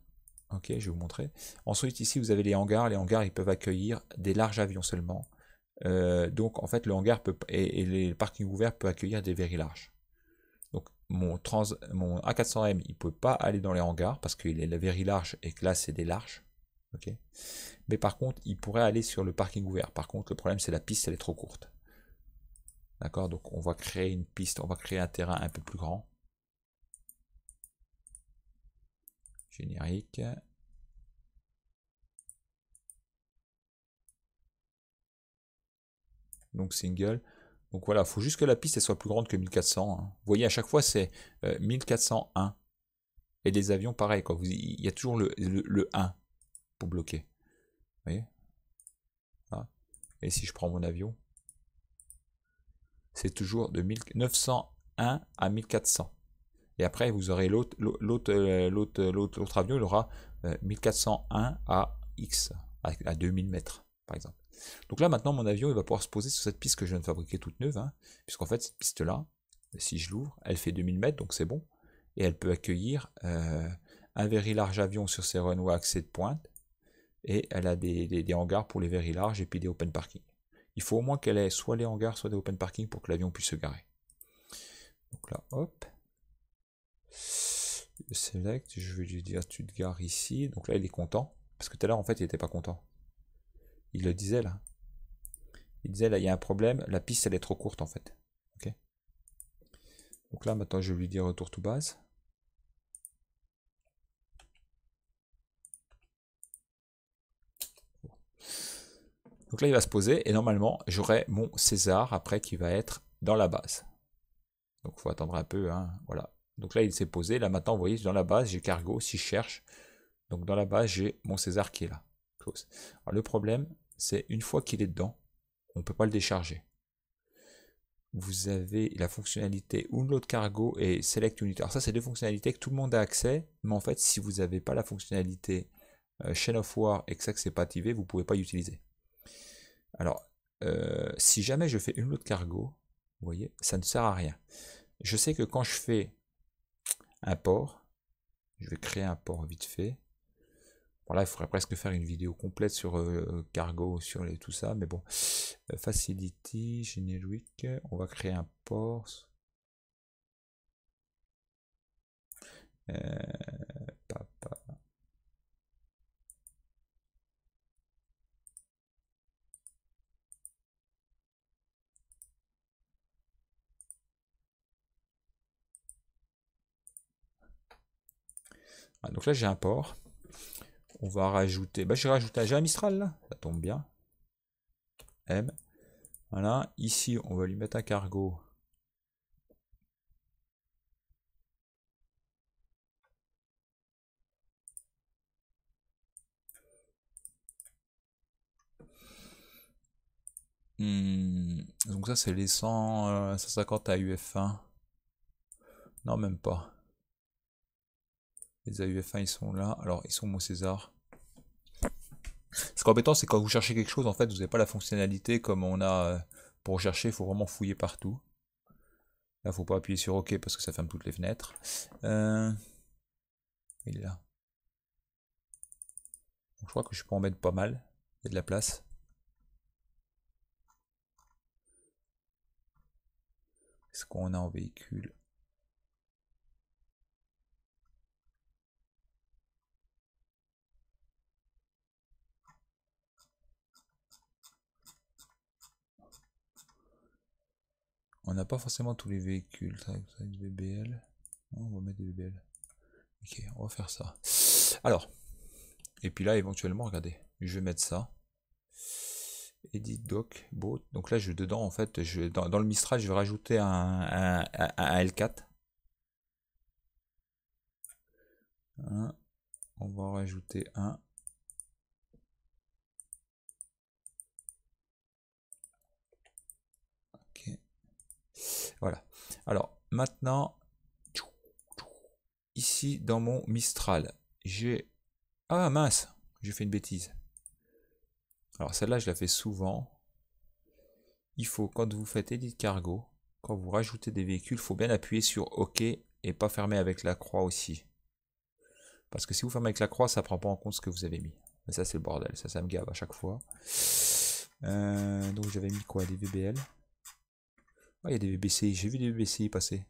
Ok, je vais vous montrer. Ensuite, ici, vous avez les hangars. Les hangars, ils peuvent accueillir des larges avions seulement. Euh, donc en fait le hangar peut, et, le les parkings ouverts peut accueillir des verries larges. Donc mon, mon A400M il ne peut pas aller dans les hangars parce qu'il est la verrie large et que là c'est des larges. Mais par contre il pourrait aller sur le parking ouvert. Par contre le problème c'est la piste elle est trop courte. D'accord Donc on va créer une piste, on va créer un terrain un peu plus grand. Générique. donc single. Donc voilà, il faut juste que la piste soit plus grande que 1400. Hein. Vous voyez, à chaque fois, c'est 1401. Euh, Et des avions, pareil, quoi. il y a toujours le, 1 pour bloquer. Vous voyez Et si je prends mon avion, c'est toujours de 1901 à 1400. Et après, vous aurez l'autre, l'autre, l'autre, euh, l'autre, avion, il aura 1401 euh, à X, à 2000 mètres, par exemple. Donc là, maintenant, mon avion, il va pouvoir se poser sur cette piste que je viens de fabriquer toute neuve, hein. puisqu'en fait, cette piste-là, si je l'ouvre, elle fait 2000 mètres, donc c'est bon, et elle peut accueillir euh, un very large avion sur ses runways accès de pointe, et elle a des, hangars pour les very large et puis des open parking. Il faut au moins qu'elle ait soit les hangars, soit des open parking pour que l'avion puisse se garer. Donc là, hop. Select, je vais lui dire tu te gares ici. Donc là, il est content. Parce que tout à l'heure, en fait, il était pas content. Il le disait là. Il disait là, il y a un problème, la piste elle est trop courte en fait. Ok. Donc là maintenant je lui dis retour tout base. Donc là il va se poser et normalement j'aurai mon César après qui va être dans la base. Donc il faut attendre un peu, hein. voilà. Donc là il s'est posé, là maintenant vous voyez dans la base j'ai cargo, si je cherche, donc dans la base j'ai mon César qui est là le problème, c'est une fois qu'il est dedans, on ne peut pas le décharger. Vous avez la fonctionnalité Unload Cargo et Select Unit. Alors ça, c'est deux fonctionnalités que tout le monde a accès, mais en fait, si vous n'avez pas la fonctionnalité euh, Chain of War et que ça que c'est pas activé, vous pouvez pas l'utiliser. Alors, euh, si jamais je fais Unload Cargo, vous voyez, ça ne sert à rien. Je sais que quand je fais un port, je vais créer un port vite fait. Voilà, là, il faudrait presque faire une vidéo complète sur euh, Cargo, sur les, tout ça, mais bon. Euh, Facility, générique on va créer un port. Euh, ah, donc là j'ai un port on va rajouter. Bah, je vais rajouter à Mistral là. Ça tombe bien. M. Voilà. Ici, on va lui mettre un cargo. Hmm. Donc ça c'est les 150 euh, à UF1. Non même pas. Les AUF1 ils sont là. Alors ils sont au César. Ce qui est embêtant, c'est quand vous cherchez quelque chose, en fait, vous n'avez pas la fonctionnalité comme on a euh, pour chercher, il faut vraiment fouiller partout. Là, faut pas appuyer sur OK parce que ça ferme toutes les fenêtres. Euh, il est là. je crois que je peux en mettre pas mal. Il y a de la place. Est-ce qu'on a en véhicule On n'a pas forcément tous les véhicules. On va mettre des Ok, on va faire ça. Alors. Et puis là, éventuellement, regardez. Je vais mettre ça. Edit doc boat. Donc là, je dedans, en fait, je, dans, le Mistral, je vais rajouter un, un L4. On va rajouter un Alors maintenant, ici dans mon Mistral, j'ai... Ah mince, j'ai fait une bêtise. Alors celle-là, je la fais souvent. Il faut, quand vous faites Edit Cargo, quand vous rajoutez des véhicules, il faut bien appuyer sur OK et pas fermer avec la croix aussi. Parce que si vous fermez avec la croix, ça prend pas en compte ce que vous avez mis. Mais ça, c'est le bordel. Ça, ça me gave à chaque fois. Euh, donc, j'avais mis quoi Des VBL ah, il y a des BBC. J'ai vu des BBC passer.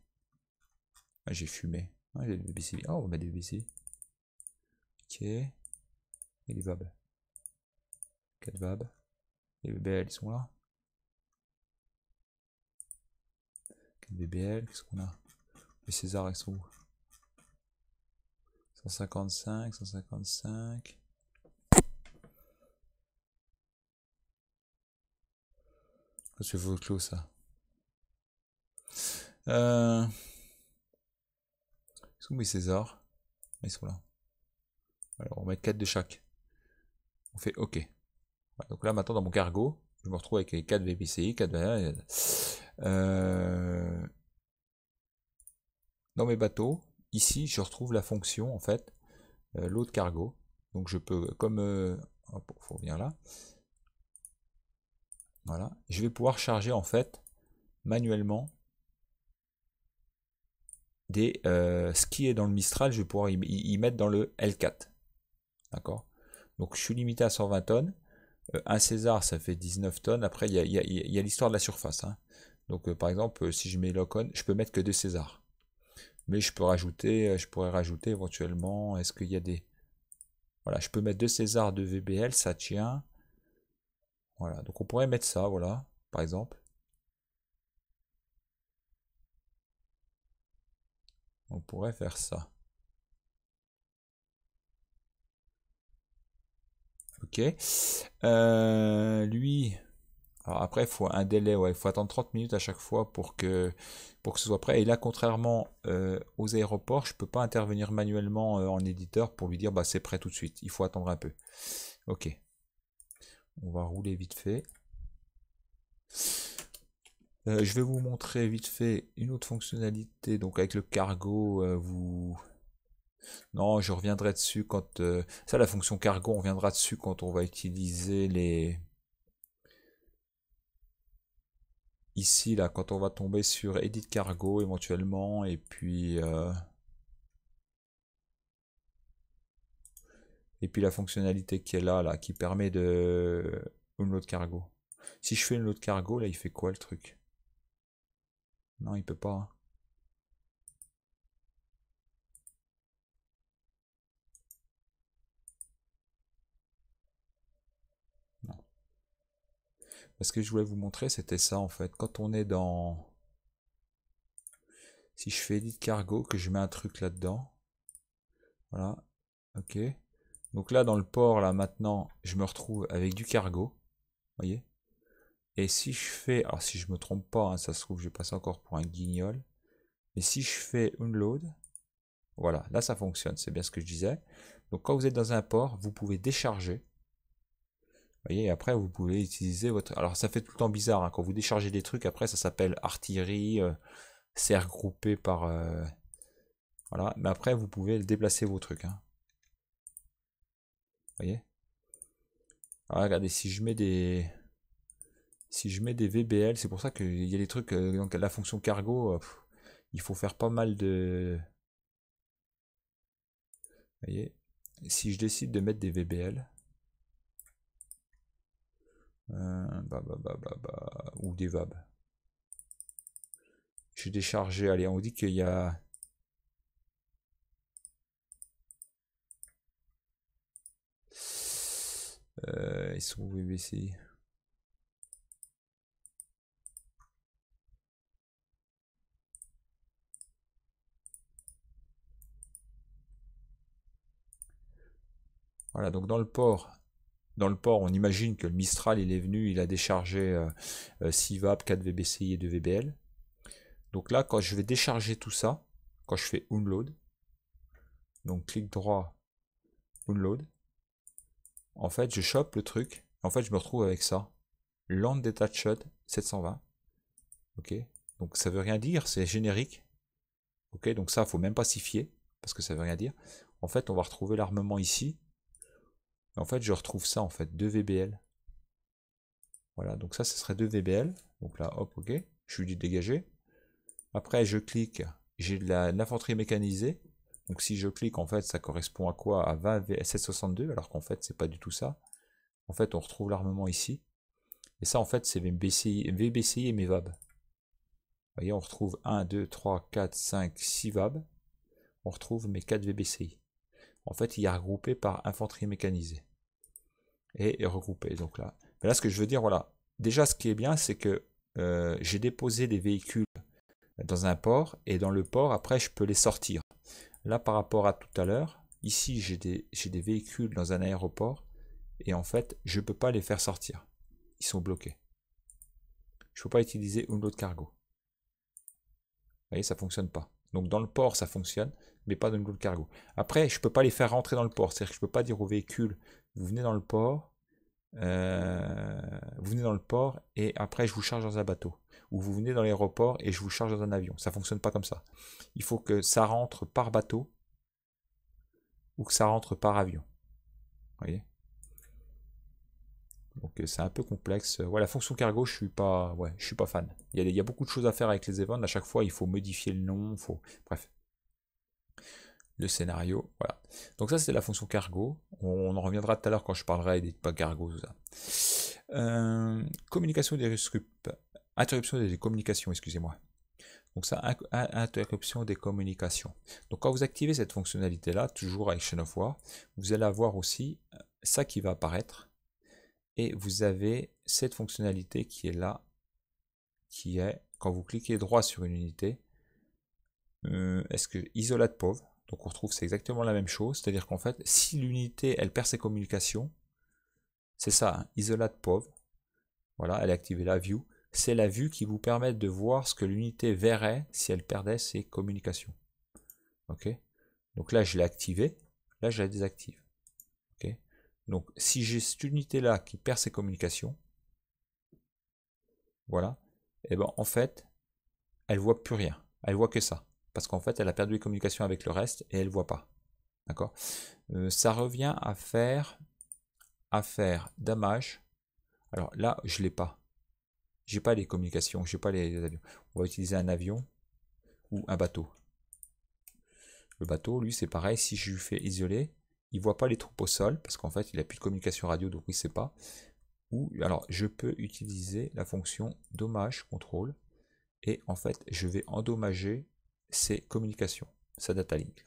Ah, j'ai fumé. Ah, il y a des BBC. oh ah, on va mettre des BBC. Ok. a des VAB. 4 VAB. Les BBL, ils sont là. 4 BBL, qu'est-ce qu'on a Les César, ils sont où 155, 155. vais vous clos, ça. Euh... mes Césars Ils sont là. Alors, on va mettre 4 de chaque. On fait OK. donc là, maintenant, dans mon cargo, je me retrouve avec les 4 VPCI, 4 euh... Dans mes bateaux, ici, je retrouve la fonction, en fait, l'eau l'autre cargo. Donc, je peux, comme... faut euh, venir là. Voilà. Je vais pouvoir charger, en fait, manuellement des, ce qui est dans le Mistral, je vais pouvoir y, mettre dans le L4. D'accord Donc je suis limité à 120 tonnes. Euh, un César, ça fait 19 tonnes. Après, il y a, y a, y a l'histoire de la surface. Hein. Donc euh, par exemple, euh, si je mets Locon, je peux mettre que deux Césars. Mais je peux rajouter, je pourrais rajouter éventuellement, est-ce qu'il y a des... Voilà, je peux mettre deux Césars, de VBL, ça tient. Voilà, donc on pourrait mettre ça, voilà, par exemple. on pourrait faire ça. Ok. Euh, lui, après, il faut un délai, ouais, il faut attendre 30 minutes à chaque fois pour que, pour que ce soit prêt. Et là, contrairement euh, aux aéroports, je ne peux pas intervenir manuellement euh, en éditeur pour lui dire bah, c'est prêt tout de suite. Il faut attendre un peu. Ok. On va rouler vite fait. Euh, je vais vous montrer vite fait une autre fonctionnalité. Donc avec le cargo, euh, vous... Non, je reviendrai dessus quand... Euh, ça, la fonction cargo, on reviendra dessus quand on va utiliser les... Ici, là, quand on va tomber sur Edit Cargo éventuellement, et puis... Et puis la fonctionnalité qui est là, là, qui permet de... Une autre cargo. Si je fais une autre cargo, là, il fait quoi le truc non, il peut pas. Non. Bah, ce que je voulais vous montrer, c'était ça en fait. Quand on est dans... Si je fais edit cargo, que je mets un truc là-dedans. Voilà. Ok. Donc là, dans le port, là, maintenant, je me retrouve avec du cargo. Vous voyez et si je fais, alors si je me trompe pas, hein, ça se trouve, je passe encore pour un guignol. Mais si je fais unload, voilà, là ça fonctionne, c'est bien ce que je disais. Donc quand vous êtes dans un port, vous pouvez décharger. Vous voyez, et après vous pouvez utiliser votre... Alors ça fait tout le temps bizarre, hein, quand vous déchargez des trucs, après ça s'appelle artillerie, serre euh, c'est par... Euh, voilà, mais après vous pouvez déplacer vos trucs. Hein. Vous voyez ah, Regardez, si je mets des... Si je mets des VBL, c'est pour ça qu'il y a des trucs, euh, donc la fonction cargo, euh, il faut faire pas mal de... Vous voyez Si je décide de mettre des VBL, euh, bah, bah, bah, ou des VAB. J'ai déchargé, allez, on dit qu'il y a... ils sont VBC. Voilà, donc dans le port, dans le port, on imagine que le Mistral, il est venu, il a déchargé 6 VAP, 4 VBCI et 2 VBL. Donc là, quand je vais décharger tout ça, quand je fais unload, donc clic droit, unload, en fait, je chope le truc. En fait, je me retrouve avec ça. Land Detached Shot 720. Ok, donc ça veut rien dire, c'est générique. Ok, donc ça, faut même pas s'y fier parce que ça veut rien dire. En fait, on va retrouver l'armement ici en fait, je retrouve ça, en fait, 2 VBL. Voilà, donc ça, ce serait 2 VBL. Donc là, hop, ok, je suis dis dégager. Après, je clique, j'ai de l'infanterie mécanisée. Donc si je clique, en fait, ça correspond à quoi À 20 VSS 62, alors qu'en fait, c'est pas du tout ça. En fait, on retrouve l'armement ici. Et ça, en fait, c'est VBCI, VBCI et mes VAB. Vous voyez, on retrouve 1, 2, 3, 4, 5, 6 VAB. On retrouve mes 4 VBCI en fait, il est regroupé par infanterie mécanisée. Et, est regroupé, donc là. Mais là, ce que je veux dire, voilà. Déjà, ce qui est bien, c'est que euh, j'ai déposé des véhicules dans un port, et dans le port, après, je peux les sortir. Là, par rapport à tout à l'heure, ici, j'ai des, des véhicules dans un aéroport, et en fait, je ne peux pas les faire sortir. Ils sont bloqués. Je ne peux pas utiliser une autre cargo. Vous voyez, ça ne fonctionne pas. Donc dans le port, ça fonctionne, mais pas dans le cargo. Après, je ne peux pas les faire rentrer dans le port. C'est-à-dire que je ne peux pas dire au véhicule, vous venez dans le port, euh, vous venez dans le port et après je vous charge dans un bateau. Ou vous venez dans l'aéroport et je vous charge dans un avion. Ça fonctionne pas comme ça. Il faut que ça rentre par bateau ou que ça rentre par avion. Vous voyez donc euh, c'est un peu complexe. Euh, voilà la fonction cargo, je suis pas, ouais, je suis pas fan. Il y, a, il y, beaucoup de choses à faire avec les events. À chaque fois, il faut modifier le nom. Faut... Bref. Le scénario, voilà. Donc ça, c'est la fonction cargo. On en reviendra tout à l'heure quand je parlerai des pas cargo, ça. Euh, communication des scripts. Interruption des communications, excusez-moi. Donc ça, interruption des communications. Donc quand vous activez cette fonctionnalité-là, toujours avec Chain of War, vous allez avoir aussi ça qui va apparaître. Et vous avez cette fonctionnalité qui est là, qui est quand vous cliquez droit sur une unité, euh, est-ce que isolate pauvre Donc on retrouve c'est exactement la même chose, c'est-à-dire qu'en fait, si l'unité elle perd ses communications, c'est ça, hein, isolate pauvre. Voilà, elle est activée la view. C'est la vue qui vous permet de voir ce que l'unité verrait si elle perdait ses communications. Ok Donc là, je l'ai activée. Là, je la désactive. Donc si j'ai cette unité-là qui perd ses communications, voilà, et eh ben en fait, elle voit plus rien. Elle voit que ça. Parce qu'en fait, elle a perdu les communications avec le reste et elle voit pas. D'accord euh, Ça revient à faire, à faire damage. Alors là, je l'ai pas. J'ai pas les communications, j'ai pas les, avions. On va utiliser un avion ou un bateau. Le bateau, lui, c'est pareil. Si je lui fais isoler, il voit pas les troupes au sol parce qu'en fait il a plus de communication radio donc il sait pas. Ou alors je peux utiliser la fonction dommage contrôle et en fait je vais endommager ses communications, sa data link.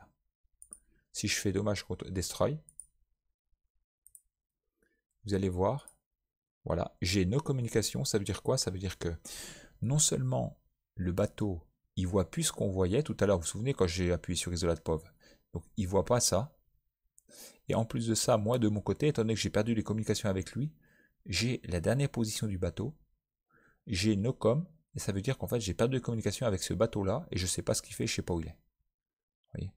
Si je fais dommage contre destroy, vous allez voir, voilà, j'ai nos communications, ça veut dire quoi Ça veut dire que non seulement le bateau, il voit plus ce qu'on voyait tout à l'heure, vous vous souvenez quand j'ai appuyé sur isolate pov, donc il voit pas ça, et en plus de ça, moi de mon côté, étant donné que j'ai perdu les communications avec lui, j'ai la dernière position du bateau, j'ai no com, et ça veut dire qu'en fait j'ai perdu les communications avec ce bateau-là, et je ne sais pas ce qu'il fait, je sais pas où il est. Vous voyez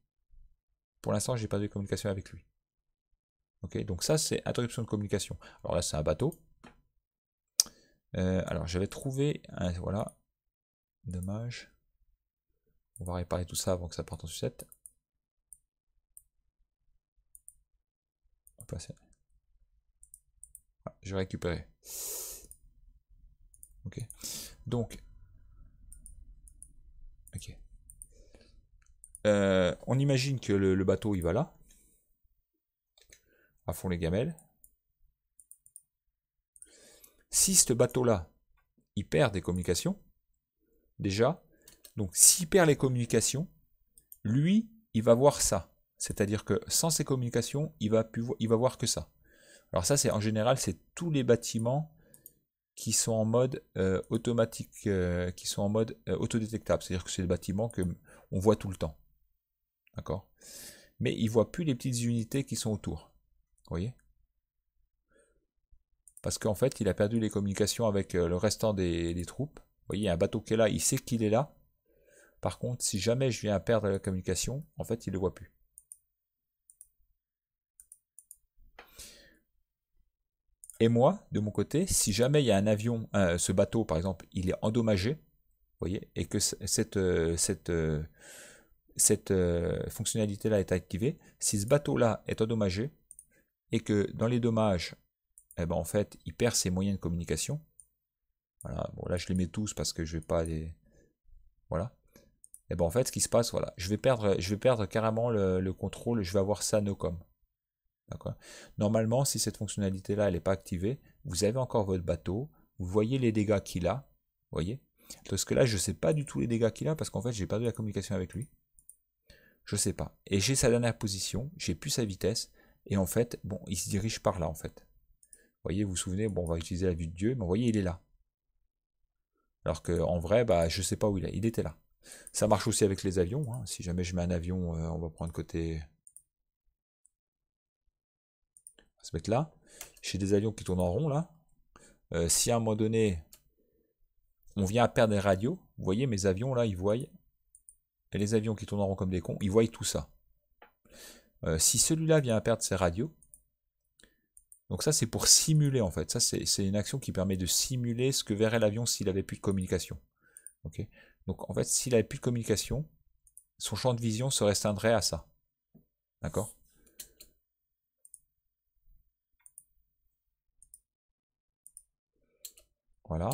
Pour l'instant, j'ai perdu les communications avec lui. Ok, donc ça c'est interruption de communication. Alors là, c'est un bateau. Euh, alors j'avais trouvé trouver Voilà. Dommage. On va réparer tout ça avant que ça parte en sucette. Ah, je vais récupérer. Ok. Donc. Ok. Euh, on imagine que le, le, bateau il va là. À fond les gamelles. Si ce bateau-là, il perd des communications, déjà, donc s'il perd les communications, lui, il va voir ça. C'est-à-dire que sans ces communications, il va, va voir que ça. Alors ça, c'est en général, c'est tous les bâtiments qui sont en mode euh, automatique, euh, qui sont en mode euh, autodétectable. C'est-à-dire que c'est le bâtiment que voit tout le temps. D'accord Mais il ne voit plus les petites unités qui sont autour. Vous voyez Parce qu'en fait, il a perdu les communications avec le restant des, troupes. Vous voyez, un bateau qui est là, il sait qu'il est là. Par contre, si jamais je viens à perdre la communication, en fait, il ne le voit plus. Et moi, de mon côté, si jamais il y a un avion, euh, ce bateau par exemple, il est endommagé, voyez, et que cette, euh, cette, euh, fonctionnalité-là est activée, si ce bateau-là est endommagé, et que dans les dommages, eh ben, en fait, il perd ses moyens de communication. Voilà, bon là je les mets tous parce que je ne vais pas les. Voilà. Et eh ben en fait, ce qui se passe, voilà, je vais perdre, je vais perdre carrément le, contrôle, je vais avoir ça no com Normalement, si cette fonctionnalité-là elle n'est pas activée, vous avez encore votre bateau, vous voyez les dégâts qu'il a, voyez Parce que là, je ne sais pas du tout les dégâts qu'il a, parce qu'en fait, j'ai perdu la communication avec lui. Je sais pas. Et j'ai sa dernière position, j'ai plus sa vitesse, et en fait, bon, il se dirige par là, en fait. voyez, vous vous souvenez, bon, on va utiliser la vue de Dieu, mais vous voyez, il est là. Alors qu'en vrai, bah, je sais pas où il est, il était là. Ça marche aussi avec les avions, hein. si jamais je mets un avion, euh, on va prendre côté se que là j'ai des avions qui tournent en rond, là, euh, si à un moment donné, on vient à perdre des radios, vous voyez, mes avions, là, ils voient, et les avions qui tournent en rond comme des cons, ils voient tout ça. Euh, si celui-là vient à perdre ses radios, donc ça c'est pour simuler en fait, ça c'est une action qui permet de simuler ce que verrait l'avion s'il avait plus de communication. Donc en fait s'il avait plus de communication, son champ de vision se restreindrait à ça. D'accord Voilà.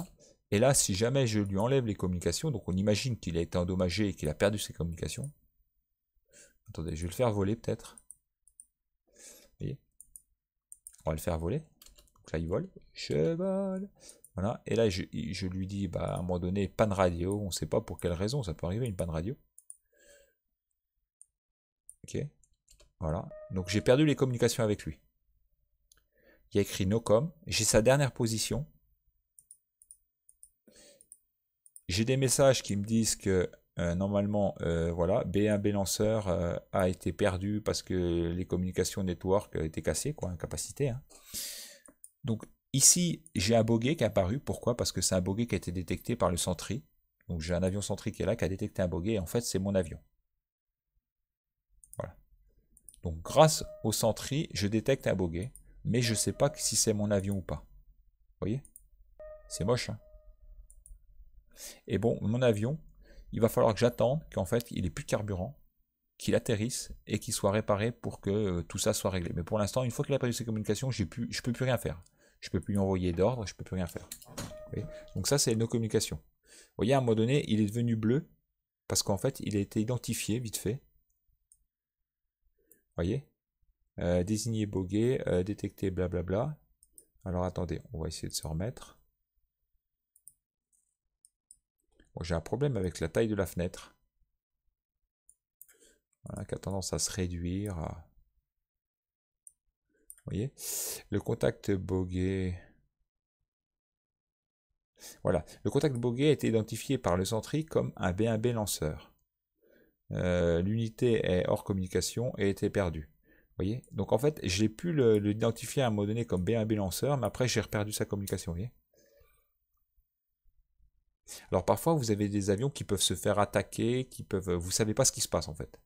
Et là, si jamais je lui enlève les communications, donc on imagine qu'il a été endommagé et qu'il a perdu ses communications. Attendez, je vais le faire voler peut-être. voyez On va le faire voler. Donc là, il vole. cheval Voilà. Et là, je, lui dis, bah, à un moment donné, panne radio. On ne sait pas pour quelle raison ça peut arriver, une panne radio. Ok. Voilà. Donc j'ai perdu les communications avec lui. Il y a écrit no com. J'ai sa dernière position. J'ai des messages qui me disent que euh, normalement, euh, voilà, B1 B lanceur euh, a été perdu parce que les communications network étaient cassées, quoi, incapacité. Hein. Donc ici, j'ai un bogey qui est apparu. Pourquoi Parce que c'est un bogey qui a été détecté par le Sentry. Donc j'ai un avion Sentry qui est là, qui a détecté un bogey. en fait, c'est mon avion. Voilà. Donc grâce au Sentry, je détecte un bogey. mais je ne sais pas si c'est mon avion ou pas. Vous voyez C'est moche, hein. Et bon, mon avion, il va falloir que j'attende qu'en fait, il ait plus de carburant, qu'il atterrisse et qu'il soit réparé pour que euh, tout ça soit réglé. Mais pour l'instant, une fois qu'il a perdu ses communications, je ne peux plus rien faire. Je ne peux plus lui envoyer d'ordre, je ne peux plus rien faire. Donc ça, c'est nos communications. Vous voyez, à un moment donné, il est devenu bleu parce qu'en fait, il a été identifié vite fait. Vous voyez euh, Désigné, bogué, euh, détecté, blablabla. Alors attendez, on va essayer de se remettre. j'ai un problème avec la taille de la fenêtre. Voilà, qui a tendance à se réduire. Vous voyez Le contact bogué. Voilà, le contact bogué a été identifié par le Sentry comme un B1B lanceur. Euh, l'unité est hors communication et était perdue. voyez Donc en fait, j'ai pu l'identifier à un moment donné comme B1B lanceur, mais après j'ai reperdu sa communication, vous voyez alors parfois, vous avez des avions qui peuvent se faire attaquer, qui peuvent, vous savez pas ce qui se passe en fait.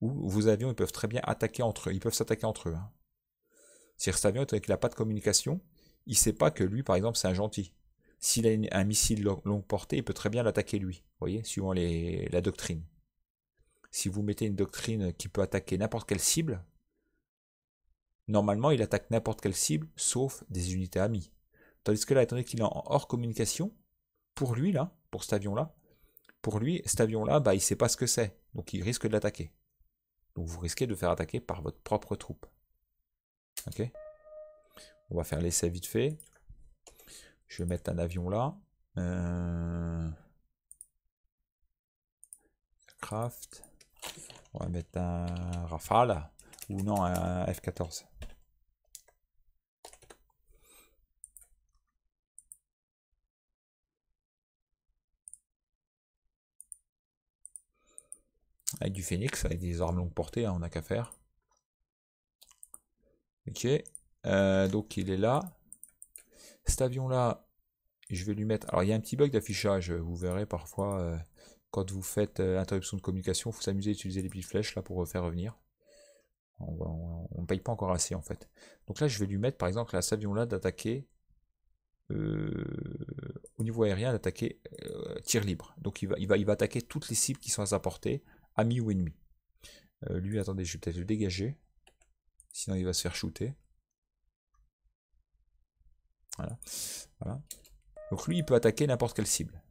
Ou vos avions, ils peuvent très bien attaquer entre eux, ils peuvent s'attaquer entre eux. Hein. Si avion, qu'il n'a pas de communication, il sait pas que lui, par exemple, c'est un gentil. S'il a un missile longue portée, il peut très bien l'attaquer lui, voyez, suivant les, la doctrine. Si vous mettez une doctrine qui peut attaquer n'importe quelle cible, normalement, il attaque n'importe quelle cible, sauf des unités amies. Tandis que là, étant donné qu'il est en hors communication, lui, là, pour cet avion-là, pour lui, cet avion-là, bah, il sait pas ce que c'est. Donc il risque de l'attaquer. Donc vous risquez de faire attaquer par votre propre troupe. Ok On va faire l'essai vite fait. Je vais mettre un avion là. Euh, craft. On va mettre un Rafale. Ou non, un F-14. Avec du phoenix, avec des armes longue portées, hein, on n'a qu'à faire. Ok. Euh, donc il est là. Cet avion-là, je vais lui mettre... Alors il y a un petit bug d'affichage, vous verrez parfois, euh, quand vous faites euh, interruption de communication, il faut s'amuser à utiliser les petites flèches là pour faire revenir. On ne paye pas encore assez en fait. Donc là, je vais lui mettre par exemple cet avion-là d'attaquer au niveau aérien, d'attaquer tir libre. Donc il il, va, il va attaquer toutes les cibles qui sont à sa portée ami ou ennemi. Euh, lui, attendez, je vais peut-être le dégager. Sinon, il va se faire shooter. Voilà. Donc lui, il peut attaquer n'importe quelle cible.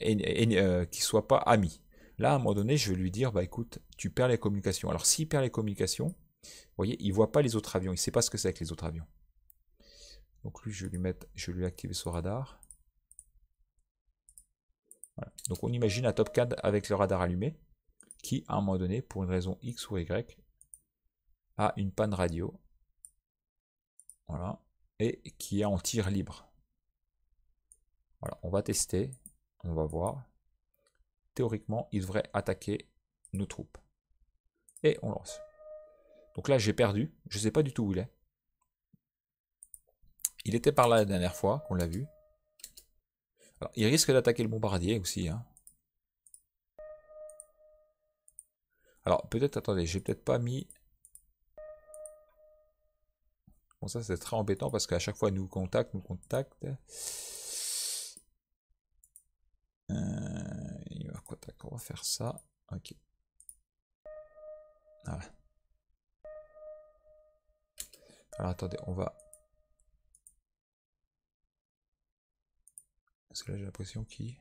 Et, et ne euh, soit pas ami. Là, à un moment donné, je vais lui dire, bah écoute, tu perds les communications. Alors s'il perd les communications, vous voyez, il voit pas les autres avions. Il sait pas ce que c'est avec les autres avions. Donc lui, je vais lui, mettre, je lui activer son radar. Donc on imagine un Top 4 avec le radar allumé qui, à un moment donné, pour une raison X ou Y, a une panne radio. Voilà. Et qui est en tir libre. Voilà, on va tester. On va voir. Théoriquement, il devrait attaquer nos troupes. Et on lance. Donc là, j'ai perdu. Je ne sais pas du tout où il est. Il était par là la dernière fois, qu'on l'a vu. il risque d'attaquer le bombardier aussi. Hein. Alors, peut-être, attendez, j'ai peut-être pas mis... Bon, ça, c'est très embêtant parce qu'à chaque fois, nous contacte, nous contacte. Euh, on va faire ça. Ok. Voilà. Alors, attendez, on va... Parce que là, j'ai l'impression qu'il...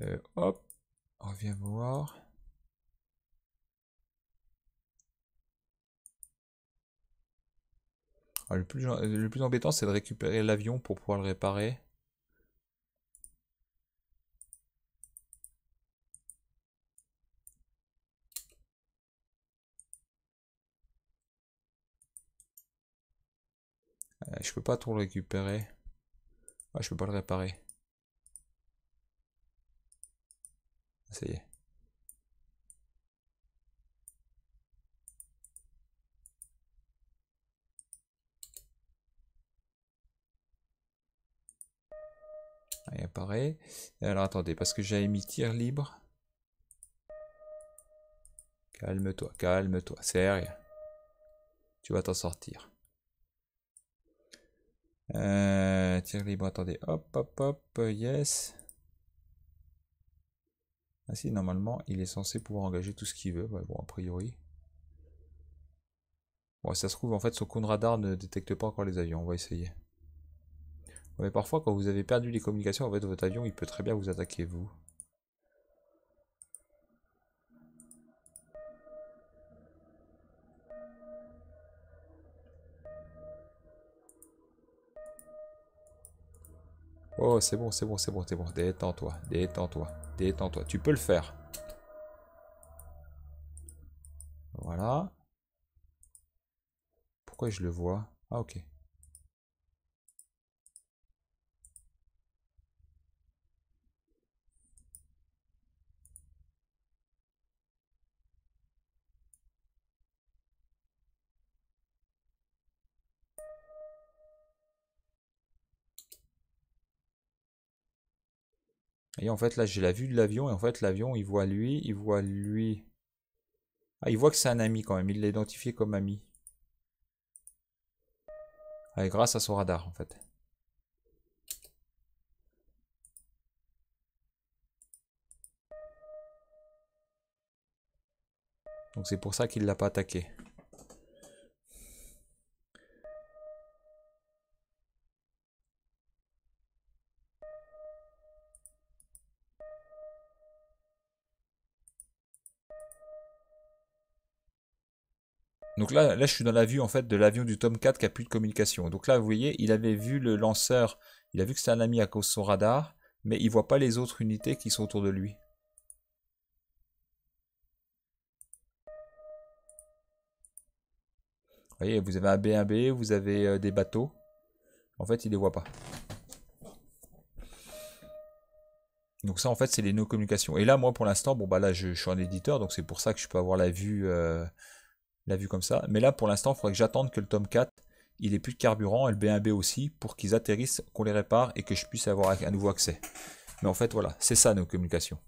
Euh, hop, on revient voir. Ah, le, plus, le plus embêtant, c'est de récupérer l'avion pour pouvoir le réparer. Euh, je peux pas tout le récupérer. Ah, je peux pas le réparer. Ça Il apparaît. Alors attendez, parce que j'avais mis tir libre. Calme-toi, calme-toi, sérieux Tu vas t'en sortir. Euh, tir libre, attendez, hop, hop, hop, yes. Ah si, normalement, il est censé pouvoir engager tout ce qu'il veut. bon, a priori. Bon, ça se trouve, en fait, son de radar ne détecte pas encore les avions. On va essayer. mais parfois, quand vous avez perdu les communications, en fait, votre avion, il peut très bien vous attaquer, vous. Oh, c'est bon, c'est bon, c'est bon, c'est bon. Détends-toi, détends-toi, détends-toi. Tu peux le faire. Voilà. Pourquoi je le vois Ah, ok. Et en fait, là, j'ai la vue de l'avion. Et en fait, l'avion, il voit lui, il voit lui. Ah, il voit que c'est un ami quand même. Il l'a identifié comme ami. Ah, grâce à son radar, en fait. Donc c'est pour ça qu'il l'a pas attaqué. Donc là, je suis dans la vue en fait de l'avion du 4 qui a plus de communication. Donc là, vous voyez, il avait vu le lanceur, il a vu que c'est un ami à cause de son radar, mais il voit pas les autres unités qui sont autour de lui. Vous voyez, vous avez un B1B, vous avez euh, des bateaux. En fait, il les voit pas. Donc ça, en fait, c'est les nos communications Et là, moi, pour l'instant, bon, bah là, je, suis en éditeur, donc c'est pour ça que je peux avoir la vue... Euh, la vue comme ça. Mais là, pour l'instant, il faudrait que j'attende que le tome 4, il ait plus de carburant, et le B1B aussi, pour qu'ils atterrissent, qu'on les répare et que je puisse avoir un nouveau accès. Mais en fait, voilà, c'est ça nos communications.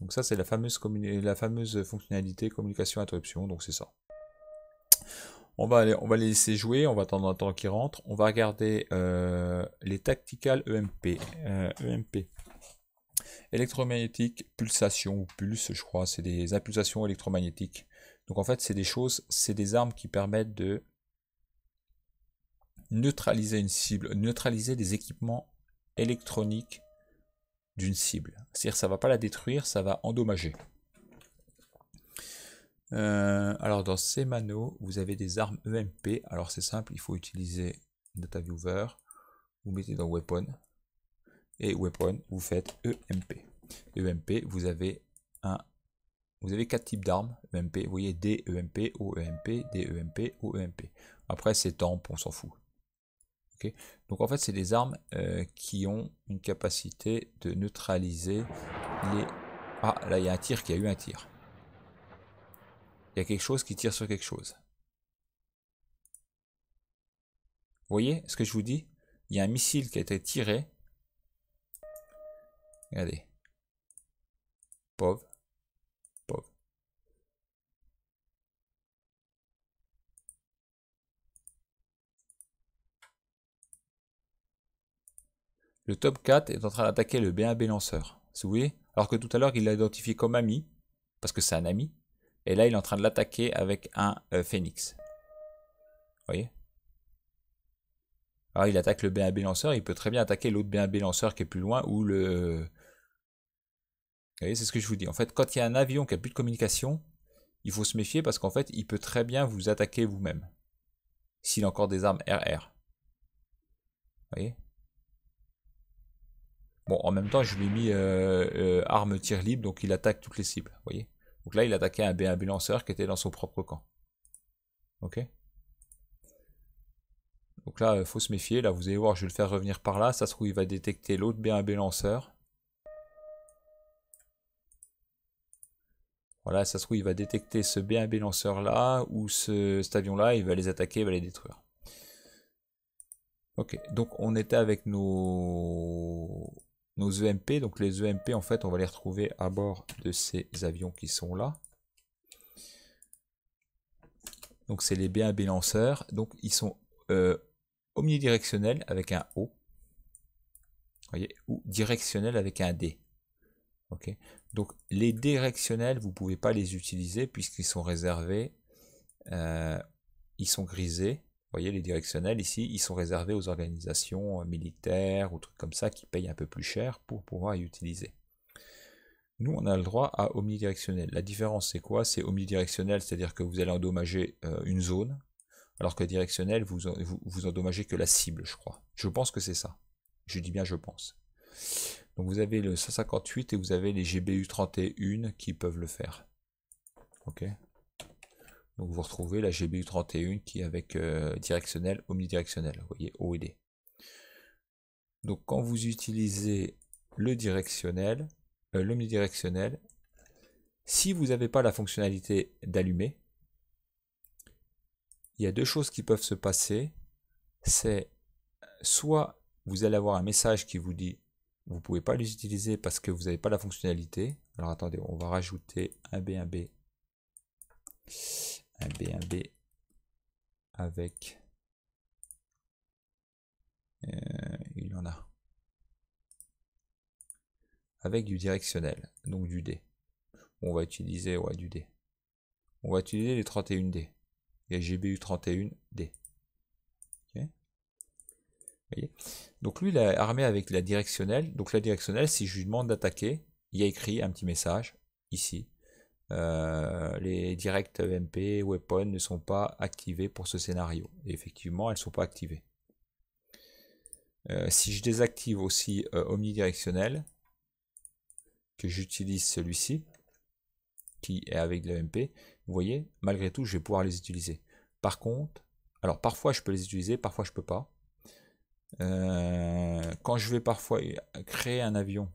Donc ça, c'est la fameuse, la fameuse fonctionnalité communication interruption, donc c'est ça. On va, aller, on va les laisser jouer, on va attendre un temps qu'ils rentrent. On va regarder euh, les tacticales EMP. EMP. Euh, e Électromagnétique, pulsation ou pulse, je crois. C'est des impulsations électromagnétiques. Donc en fait, c'est des choses, c'est des armes qui permettent de neutraliser une cible, neutraliser des équipements électroniques d'une cible. C'est-à-dire ça va pas la détruire, ça va endommager. Euh, alors dans ces manos, vous avez des armes EMP. Alors c'est simple, il faut utiliser Data Viewer. Vous mettez dans Weapon. Et Weapon, vous faites EMP. EMP, vous avez un. Vous avez quatre types d'armes EMP. Vous voyez D, EMP, O, EMP, D, EMP, O, EMP. Après, c'est temps on s'en fout. Okay. Donc en fait, c'est des armes euh, qui ont une capacité de neutraliser les... Ah, là, il y a un tir qui a eu un tir. Il y a quelque chose qui tire sur quelque chose. Vous voyez ce que je vous dis Il y a un missile qui a été tiré. Regardez. Pauvre. Pauvre. Le top 4 est en train d'attaquer le B1B lanceur. vous voyez, Alors que tout à l'heure, il l'a identifié comme ami. Parce que c'est un ami. Et là, il est en train de l'attaquer avec un phoenix euh, phénix. Vous voyez Alors, il attaque le B1B lanceur. Il peut très bien attaquer l'autre B1B lanceur qui est plus loin ou le... Vous voyez, c'est ce que je vous dis. En fait, quand il y a un avion qui n'a plus de communication, il faut se méfier parce qu'en fait, il peut très bien vous attaquer vous-même. S'il a encore des armes RR. Vous voyez Bon, en même temps, je lui ai mis euh, euh, arme tir libre, donc il attaque toutes les cibles. Vous voyez donc là, il attaquait un, B1B lanceur qui était dans son propre camp. Ok Donc là, il faut se méfier. Là, vous allez voir, je vais le faire revenir par là. Ça se trouve, il va détecter l'autre B1B lanceur. Voilà, ça se trouve, il va détecter ce B1B lanceur là ou ce, cet avion là, il va les attaquer, il va les détruire. Ok, donc on était avec nos, nos EMP. Donc les EMP, en fait, on va les retrouver à bord de ces avions qui sont là. Donc c'est les b 1 lanceurs. Donc ils sont euh, omnidirectionnels avec un O. Voyez, ou directionnels avec un D. OK Donc les directionnels, vous ne pouvez pas les utiliser puisqu'ils sont réservés. Euh, ils sont grisés. Vous voyez, les directionnels ici, ils sont réservés aux organisations euh, militaires ou trucs comme ça qui payent un peu plus cher pour pouvoir y utiliser. Nous, on a le droit à omnidirectionnel. La différence, c'est quoi C'est omnidirectionnel, c'est-à-dire que vous allez endommager euh, une zone, alors que directionnel, vous, vous, vous endommagez que la cible, je crois. Je pense que c'est ça. Je dis bien je pense. Donc vous avez le 158 et vous avez les GBU 31 qui peuvent le faire. Ok donc vous retrouvez la GBU31 qui est avec euh, directionnel, omnidirectionnel, vous voyez, OED. Donc quand vous utilisez le directionnel, euh, l'omnidirectionnel, si vous n'avez pas la fonctionnalité d'allumer, il y a deux choses qui peuvent se passer. C'est soit vous allez avoir un message qui vous dit vous ne pouvez pas les utiliser parce que vous n'avez pas la fonctionnalité. Alors attendez, on va rajouter un B, un B un B, 1 B avec. Euh, il y en a. Avec du directionnel, donc du D. On va utiliser ouais, du D. On va utiliser les 31D. Il y a GBU 31D. Okay. donc lui, il est armé avec la directionnelle. Donc la directionnelle, si je lui demande d'attaquer, il y a écrit un petit message ici euh, les directs e MP, weapon ne sont pas activés pour ce scénario. effectivement, elles ne sont pas activées. Euh, si je désactive aussi euh, omnidirectionnel, que j'utilise celui-ci, qui est avec le e vous voyez, malgré tout, je vais pouvoir les utiliser. Par contre, alors parfois je peux les utiliser, parfois je peux pas. quand je vais parfois créer un avion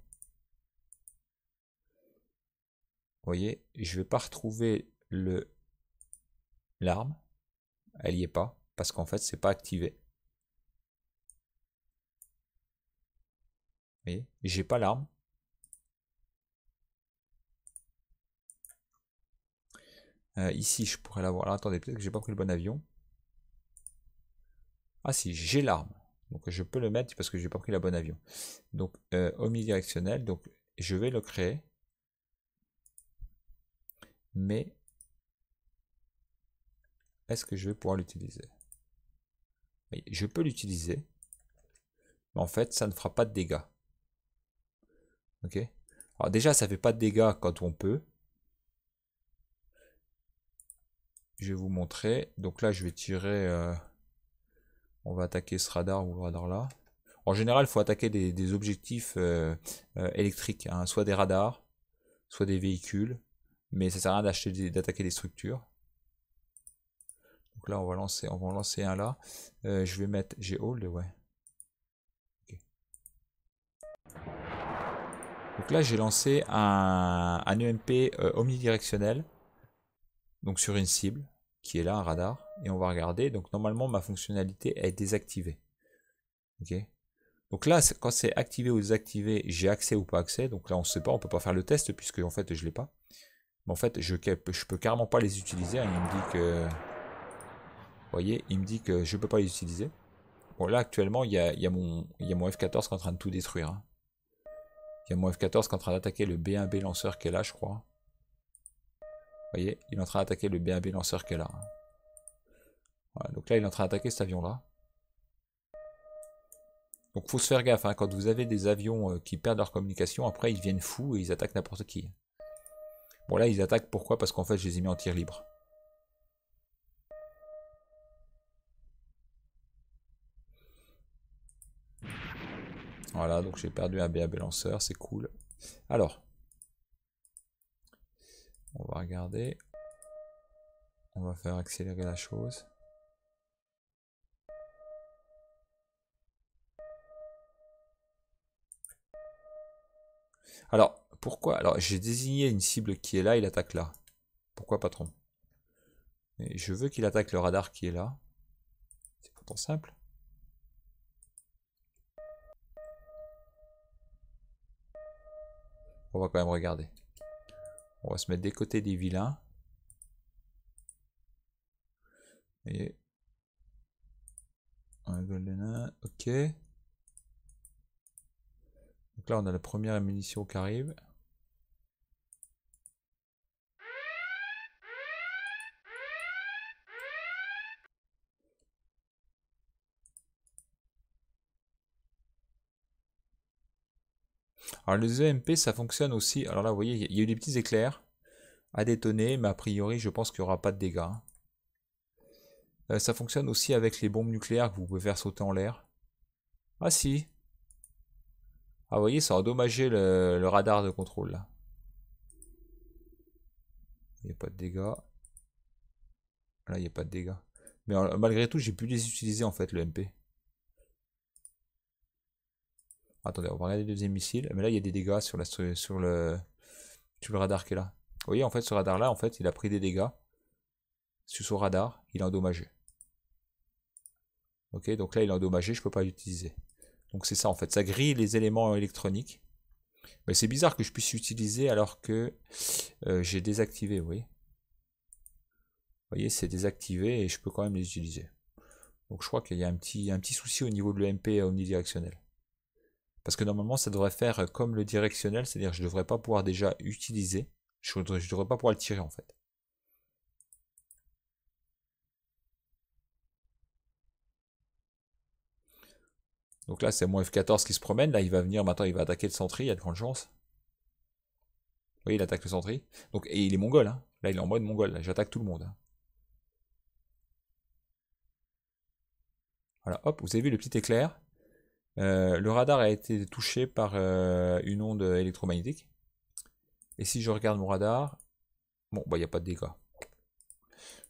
voyez, je ne vais pas retrouver le l'arme. Elle n'y est pas parce qu'en fait, c'est pas activé. Vous voyez, j'ai pas l'arme. Euh, ici, je pourrais l'avoir. attendez, peut-être que j'ai pas pris le bon avion. Ah si, j'ai l'arme. Donc je peux le mettre parce que j'ai pas pris la bonne avion. Donc euh, omnidirectionnel. Donc je vais le créer mais est-ce que je vais pouvoir l'utiliser je peux l'utiliser, mais en fait, ça ne fera pas de dégâts. Ok Alors déjà, ça ne fait pas de dégâts quand on peut. Je vais vous montrer. Donc là, je vais tirer... Euh, on va attaquer ce radar ou le radar là. En général, il faut attaquer des, objectifs euh, euh, électriques, hein, soit des radars, soit des véhicules. Mais ça sert à rien d'acheter d'attaquer des structures. Donc là on va lancer, on va lancer un là. Euh, je vais mettre j'ai hold ouais. Donc là j'ai lancé un, un EMP euh, omnidirectionnel. Donc sur une cible qui est là, un radar. Et on va regarder. Donc normalement ma fonctionnalité est désactivée. Ok. Donc là, quand c'est activé ou désactivé, j'ai accès ou pas accès. Donc là, on ne sait pas, on ne peut pas faire le test puisque en fait, je ne l'ai pas en fait, je, je peux carrément pas les utiliser. Hein. Il me dit que... Vous voyez, il me dit que je peux pas les utiliser. Bon, là, actuellement, il y a, mon, F-14 qui est en train de tout détruire. Hein. Il y a mon F-14 qui est en train d'attaquer le B1B lanceur qui est là, je crois. Vous voyez, il est en train d'attaquer le B1B lanceur qui est là. Voilà, donc là, il est en train d'attaquer cet avion-là. Donc faut se faire gaffe, hein. quand vous avez des avions euh, qui perdent leur communication, après ils viennent fous et ils attaquent n'importe qui. Bon là ils attaquent pourquoi Parce qu'en fait je les ai mis en tir libre. Voilà, donc j'ai perdu un BAB lanceur, c'est cool. Alors, on va regarder. On va faire accélérer la chose. Alors, pourquoi Alors, j'ai désigné une cible qui est là, il attaque là. Pourquoi, patron trop Je veux qu'il attaque le radar qui est là. C'est pourtant simple. On va quand même regarder. On va se mettre des côtés des vilains. Et... Un ok. Donc là, on a la première munition qui arrive. Alors les EMP, ça fonctionne aussi. Alors là, vous voyez, il y a eu des petits éclairs à détonner, mais a priori, je pense qu'il n'y aura pas de dégâts. Hein. Euh, ça fonctionne aussi avec les bombes nucléaires que vous pouvez faire sauter en l'air. Ah si Ah vous voyez, ça a endommagé le, radar de contrôle là. Il n'y a pas de dégâts. Là, il n'y a pas de dégâts. Mais malgré tout, j'ai pu les utiliser en fait, le e MP. Attendez, on va regarder le deuxième missile. Mais là, il y a des dégâts sur, la, sur, le, radar qui est là. Vous voyez, en fait, ce radar-là, en fait, il a pris des dégâts. Sur son radar, il est endommagé. Ok, donc là, il est endommagé, je ne peux pas l'utiliser. Donc c'est ça, en fait. Ça grille les éléments électroniques. Mais c'est bizarre que je puisse l'utiliser alors que euh, j'ai désactivé, vous voyez. Vous voyez, c'est désactivé et je peux quand même les utiliser. Donc je crois qu'il y a un petit, un petit souci au niveau de l'EMP omnidirectionnel. Parce que normalement, ça devrait faire euh, comme le directionnel, c'est-à-dire je ne devrais pas pouvoir déjà utiliser, je ne devrais, pas pouvoir le tirer en fait. Donc là, c'est mon F14 qui se promène. Là, il va venir, maintenant, il va attaquer le Sentry, il y a de grandes chances. Vous voyez il attaque le Sentry. Donc, et il est mongol. Hein. Là, il est en mode mongol. J'attaque tout le monde. Hein. Voilà, hop, vous avez vu le petit éclair euh, le radar a été touché par euh, une onde électromagnétique. Et si je regarde mon radar, bon, bah il n'y a pas de dégâts.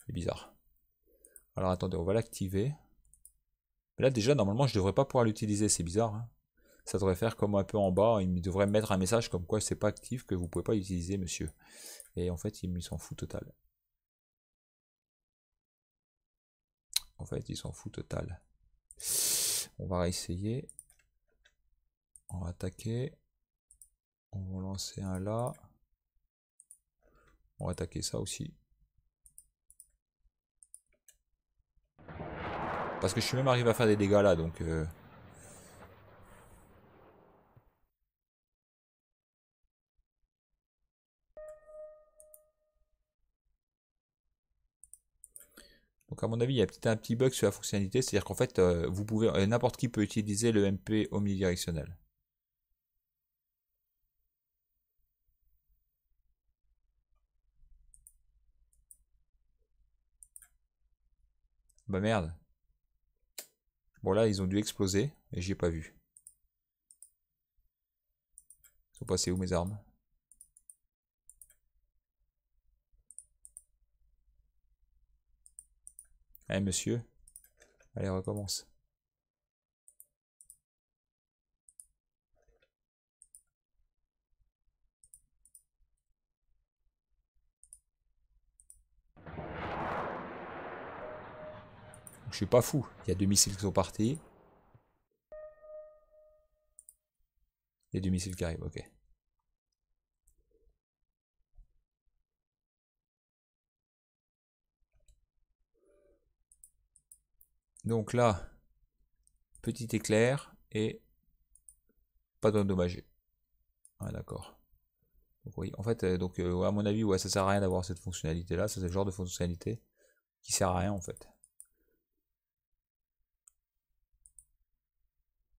C'est bizarre. Alors attendez, on va l'activer. Là déjà, normalement, je ne devrais pas pouvoir l'utiliser, c'est bizarre. Hein. Ça devrait faire comme un peu en bas, il devrait mettre un message comme quoi c'est pas actif, que vous pouvez pas l'utiliser, monsieur. Et en fait, il s'en fout total. En fait, il s'en fout total. On va réessayer on va attaquer. On va lancer un là. On va attaquer ça aussi. Parce que je suis même arrivé à faire des dégâts là, donc... Euh. Donc à mon avis, il y a peut-être un petit bug sur la fonctionnalité, c'est-à-dire qu'en fait, euh, vous pouvez, euh, n'importe qui peut utiliser le MP omnidirectionnel. Bah merde. Bon là, ils ont dû exploser, et ai pas vu. Ils sont passés où mes armes Allez eh, monsieur, allez recommence. Je suis pas fou. Il y a deux missiles qui sont partis. Il y a deux missiles qui arrivent, ok. Donc là, petit éclair et pas d'endommagé. Ah d'accord. oui, en fait, euh, donc euh, à mon avis, ouais, ça sert à rien d'avoir cette fonctionnalité là. c'est le genre de fonctionnalité qui sert à rien en fait.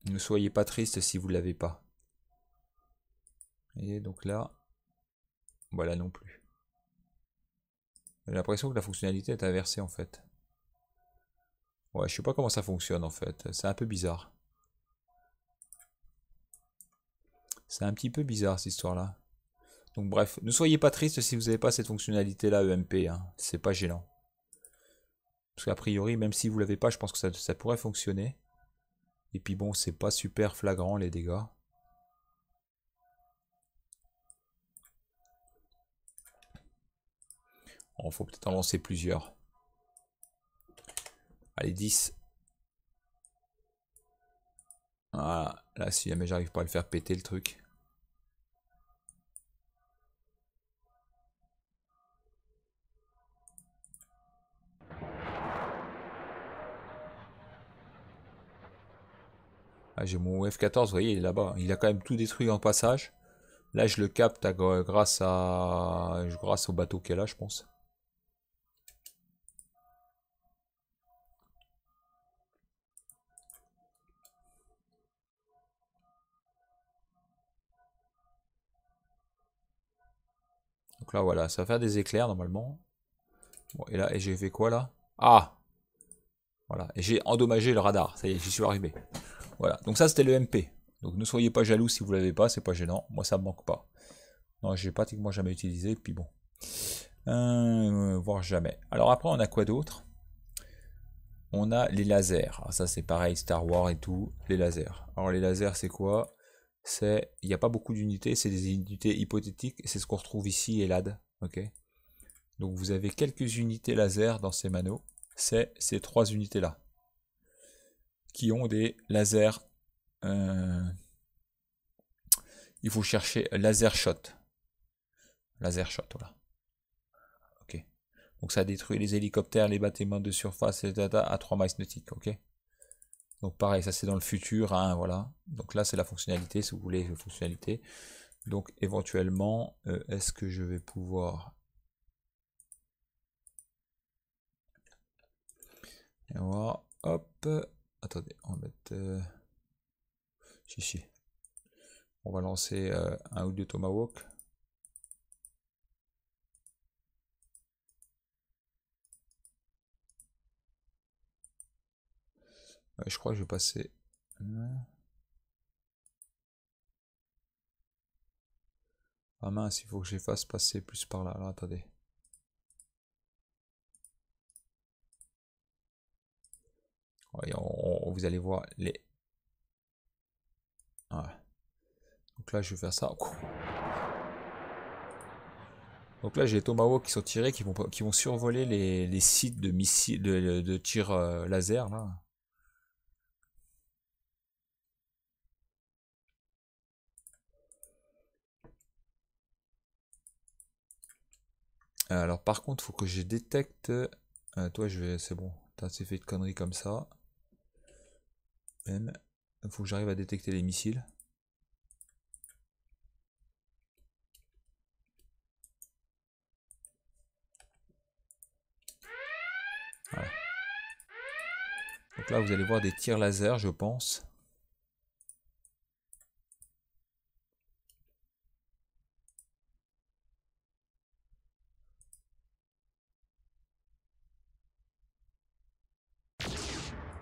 Ne soyez pas triste si vous ne l'avez pas. Et donc là, voilà non plus. J'ai l'impression que la fonctionnalité est inversée en fait. Ouais, je sais pas comment ça fonctionne en fait. C'est un peu bizarre. C'est un petit peu bizarre cette histoire là. Donc bref, ne soyez pas triste si vous n'avez pas cette fonctionnalité là EMP. Hein. C'est pas gênant. Parce qu'a priori, même si vous l'avez pas, je pense que ça pourrait fonctionner. Et puis bon, c'est pas super flagrant les dégâts. on faut peut-être en lancer plusieurs. Allez, 10. Ah là si jamais j'arrive pas à le faire péter le truc. Ah, j'ai mon F14, vous voyez, là-bas. Il a quand même tout détruit en passage. Là, je le capte grâce, à, grâce au bateau qu'elle a, je pense. Donc là, voilà, ça va faire des éclairs normalement. et là, et j'ai fait quoi là Ah Voilà, et j'ai endommagé le radar. Ça y est, j'y suis arrivé. Voilà, donc ça c'était le MP. Donc ne soyez pas jaloux si vous l'avez pas, c'est pas gênant. Moi ça me manque pas. Non, j'ai pratiquement jamais utilisé, puis bon. Euh, voir jamais. Alors après, on a quoi d'autre On a les lasers. Alors ah, ça c'est pareil, Star Wars et tout, les lasers. Alors les lasers c'est quoi C'est, il n'y a pas beaucoup d'unités, c'est des unités hypothétiques, c'est ce qu'on retrouve ici, Elad, ok Donc vous avez quelques unités laser dans ces manos, c'est ces trois unités là qui ont des lasers. Euh, il faut chercher laser shot. Laser shot, voilà. Ok. Donc ça détruit les hélicoptères, les bâtiments de surface, et data à 3 miles nautiques, ok. Donc pareil, ça c'est dans le futur, hein, voilà. Donc là c'est la fonctionnalité, si vous voulez, la fonctionnalité. Donc éventuellement, euh, est-ce que je vais pouvoir... Et hop attendez, on va mettre... Euh, si, si. On va lancer euh, un ou deux Tomahawk. je crois que je vais passer... Ah euh, mince, il faut que je fasse passer plus par là. Alors attendez. On, vous allez voir les... Donc là, je vais faire ça. Donc là, j'ai les Tomahawks qui sont tirés, qui vont, qui vont survoler les, sites de missiles, de, tir euh, laser. Là. Euh, alors par contre, faut que je détecte. Euh, toi, je vais, c'est bon. assez fait de conneries comme ça même Il faut que j'arrive à détecter les missiles. Donc là, vous allez voir des tirs laser, je pense.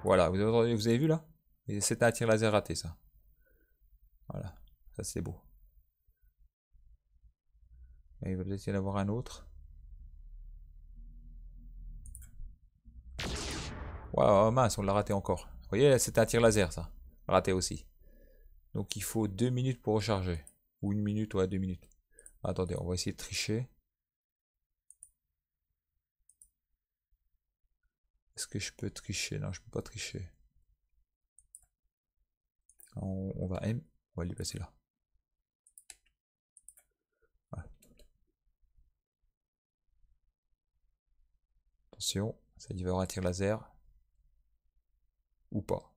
Voilà, vous vous avez vu là c'est c'était un tir laser raté, ça. Voilà, ça c'est beau. il va peut-être y en avoir un autre. Waouh, oh, mince, on l'a raté encore. Vous voyez, c'était un tir laser, ça. Raté aussi. Donc il faut deux minutes pour recharger. Ou une minute, ou ouais, deux minutes. Attendez, on va essayer de tricher. Est-ce que je peux tricher Non, je peux pas tricher on, va M, on va lui passer là. Attention, ça y va avoir un laser. Ou pas.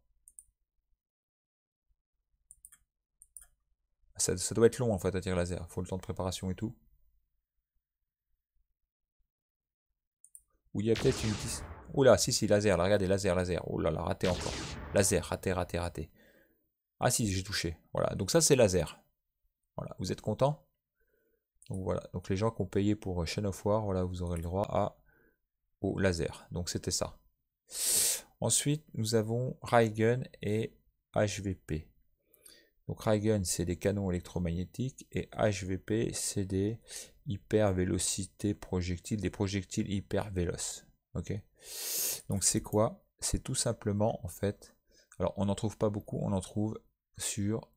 Ça, doit être long en fait à tir laser, faut le temps de préparation et tout. Ou il y a peut-être une Oula, si, si, laser, là, regardez, laser, laser. Oh là là, raté encore. Laser, raté, raté, raté. Ah si, j'ai touché. Voilà, donc ça c'est laser. Voilà, vous êtes content Donc voilà, donc les gens qui ont payé pour euh, Chain of War, voilà, vous aurez le droit à au laser. Donc c'était ça. Ensuite, nous avons railgun et HVP. Donc railgun c'est des canons électromagnétiques et HVP, c'est des hyper projectiles, des projectiles hyper véloces. Ok Donc c'est quoi C'est tout simplement en fait. Alors on n'en trouve pas beaucoup, on en trouve sur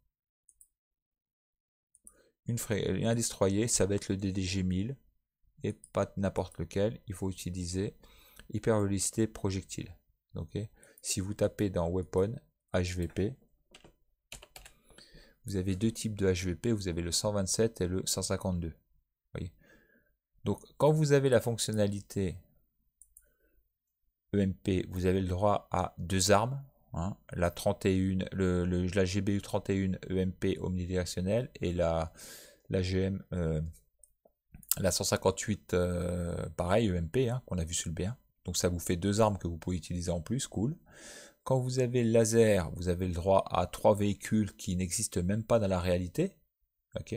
une un destroyer ça va être le DDG 1000 et pas n'importe lequel, il faut utiliser hyper liste projectile. ok si vous tapez dans Weapon HVP, vous avez deux types de HVP, vous avez le 127 et le 152. Donc quand vous avez la fonctionnalité EMP, vous avez le droit à deux armes, Hein, la 31, le, la GBU 31 EMP e omnidirectionnelle et la, la GM, euh, la 158, euh, pareil, EMP, hein, qu'on a vu sur le B1. Donc ça vous fait deux armes que vous pouvez utiliser en plus, cool. Quand vous avez le laser, vous avez le droit à trois véhicules qui n'existent même pas dans la réalité. ok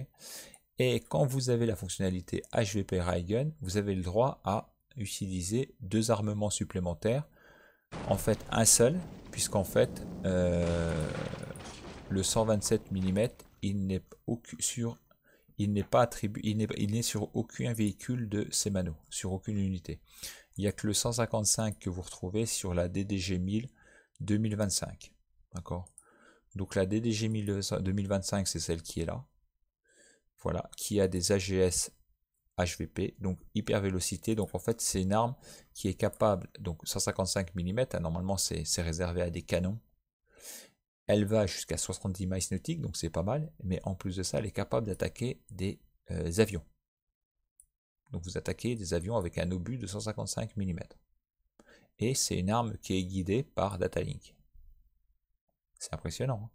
et quand vous avez la fonctionnalité HVP Raygun, vous avez le droit à utiliser deux armements supplémentaires en fait un seul, puisqu'en fait euh, le 127 mm, il n'est sur il n'est pas attribué, il n'est sur aucun véhicule de manos sur aucune unité. Il n'y a que le 155 que vous retrouvez sur la DDG 1000 2025. D'accord Donc la DDG 1000 2025, c'est celle qui est là. Voilà, qui a des AGS HVP, donc hyper vélocité. Donc en fait, c'est une arme qui est capable, donc 155 mm, hein, normalement c'est réservé à des canons. Elle va jusqu'à 70 miles nautiques, donc c'est pas mal, mais en plus de ça, elle est capable d'attaquer des euh, avions. Donc vous attaquez des avions avec un obus de 155 mm. Et c'est une arme qui est guidée par Datalink. C'est impressionnant. Hein.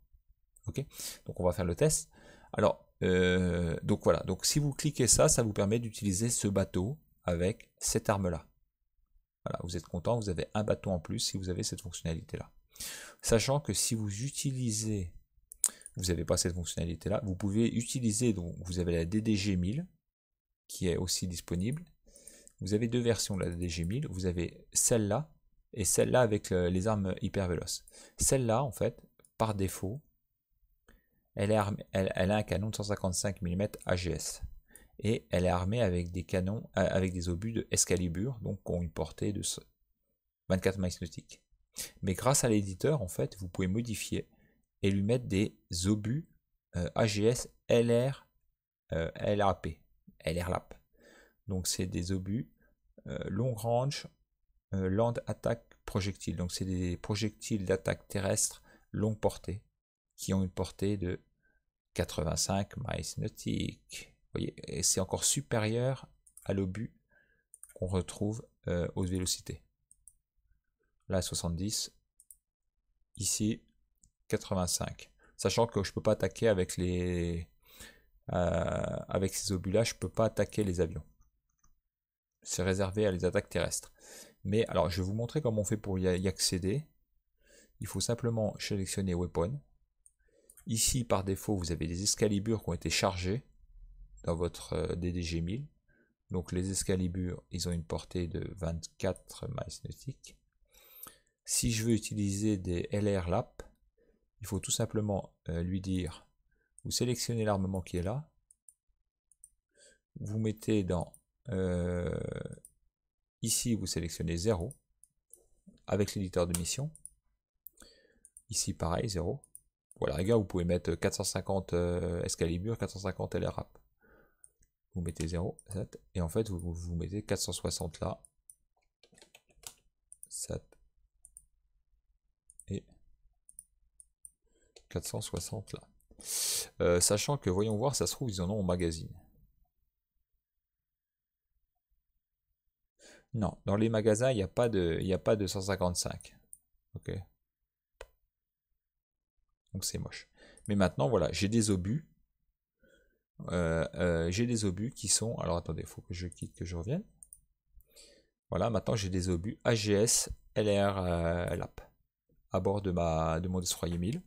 ok Donc on va faire le test. Alors, euh, donc voilà, donc si vous cliquez ça, ça vous permet d'utiliser ce bateau avec cette arme-là. Voilà, vous êtes content, vous avez un bateau en plus si vous avez cette fonctionnalité-là. Sachant que si vous utilisez, vous n'avez pas cette fonctionnalité-là, vous pouvez utiliser, donc vous avez la DDG 1000 qui est aussi disponible. Vous avez deux versions de la DDG 1000, vous avez celle-là et celle-là avec euh, les armes hyper véloces. Celle-là, en fait, par défaut, elle, a un canon de 155 mm AGS. Et elle est armée avec des canons, euh, avec des obus de Escalibure donc ont une portée de 24 miles nautiques. Mais grâce à l'éditeur, en fait, vous pouvez modifier et lui mettre des obus AGS LR LAP. Donc c'est des obus euh, long range euh, land attack projectile. Donc c'est des projectiles d'attaque terrestre longue portée qui ont une portée de 85 miles nautiques. voyez, et c'est encore supérieur à l'obus qu'on retrouve euh, aux vélocités. Là, 70. Ici, 85. Sachant que je peux pas attaquer avec les... Euh, avec ces obus-là, je peux pas attaquer les avions. C'est réservé à les attaques terrestres. Mais alors, je vais vous montrer comment on fait pour y accéder. Il faut simplement sélectionner Weapon. Ici, par défaut, vous avez des escalibures qui ont été chargés dans votre euh, DDG 1000. Donc les escalibures ils ont une portée de 24 miles nautiques. Si je veux utiliser des LR LAP, il faut tout simplement euh, lui dire, vous sélectionnez l'armement qui est là, vous mettez dans, euh, ici vous sélectionnez 0, avec l'éditeur de mission, ici pareil 0, voilà les gars vous pouvez mettre 450 escalibures 450 LRAP. Vous mettez 0, et en fait, vous, vous mettez 460 là. 7. Et 460 là. Euh, sachant que, voyons voir, ça se trouve, ils en ont au magazine. Non, dans les magasins, il n'y a, pas de, a pas de 155. Ok. Donc c'est moche. Mais maintenant, voilà, j'ai des obus. Euh, euh, j'ai des obus qui sont... Alors attendez, il faut que je quitte, que je revienne. Voilà, maintenant j'ai des obus AGS LR euh, LAP à bord de, ma, de mon destroyer 1000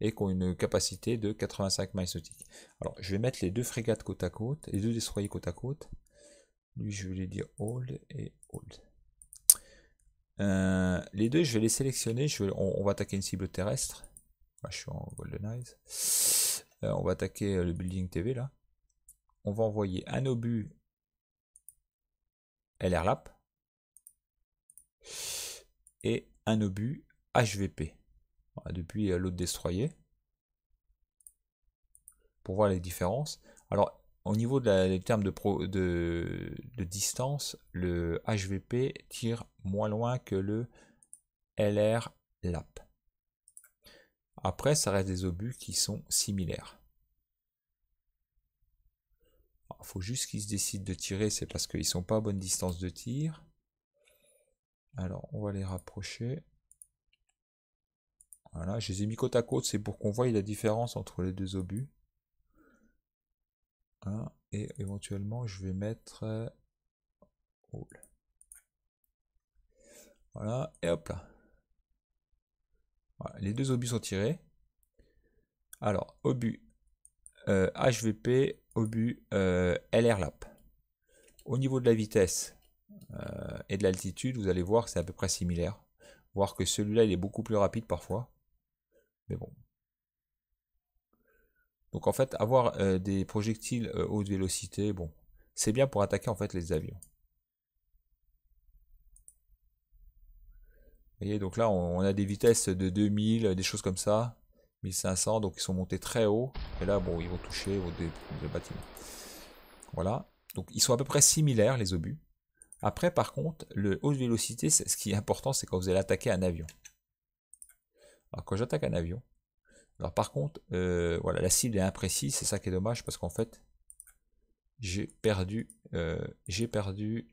et qui ont une capacité de 85 miles nautiques. Alors je vais mettre les deux frégates côte à côte, les deux destroyers côte à côte. Lui je vais les dire hold et hold. les deux, je vais les sélectionner. Je on, va attaquer une cible terrestre. Ah, je suis en euh, on va attaquer euh, le Building TV là. On va envoyer un obus Lap et un obus HVP depuis euh, l'autre destroyer pour voir les différences. Alors au niveau des termes de, de, distance, le HVP tire moins loin que le LR LAP. Après, ça reste des obus qui sont similaires. Il faut juste qu'ils se décident de tirer, c'est parce qu'ils ne sont pas à bonne distance de tir. Alors, on va les rapprocher. Voilà, je les ai mis côte à côte, c'est pour qu'on voie la différence entre les deux obus. Hein, et éventuellement, je vais mettre... Euh, voilà, et hop là les deux obus sont tirés. Alors, obus HVP, euh, obus euh, LRLAP. Au niveau de la vitesse euh, et de l'altitude, vous allez voir que c'est à peu près similaire. Voir que celui-là, il est beaucoup plus rapide parfois. Mais bon. Donc en fait, avoir euh, des projectiles haute vélocité, bon, c'est bien pour attaquer en fait les avions. Vous voyez, donc là, on, a des vitesses de 2000, des choses comme ça. 1500, donc ils sont montés très haut. Et là, bon, ils vont toucher au le bâtiment. Voilà. Donc ils sont à peu près similaires, les obus. Après, par contre, le haute vélocité, ce qui est important, c'est quand vous allez attaquer un avion. Alors quand j'attaque un avion, alors par contre, euh, voilà, la cible est imprécise, c'est ça qui est dommage parce qu'en fait, j'ai perdu, euh, j'ai perdu.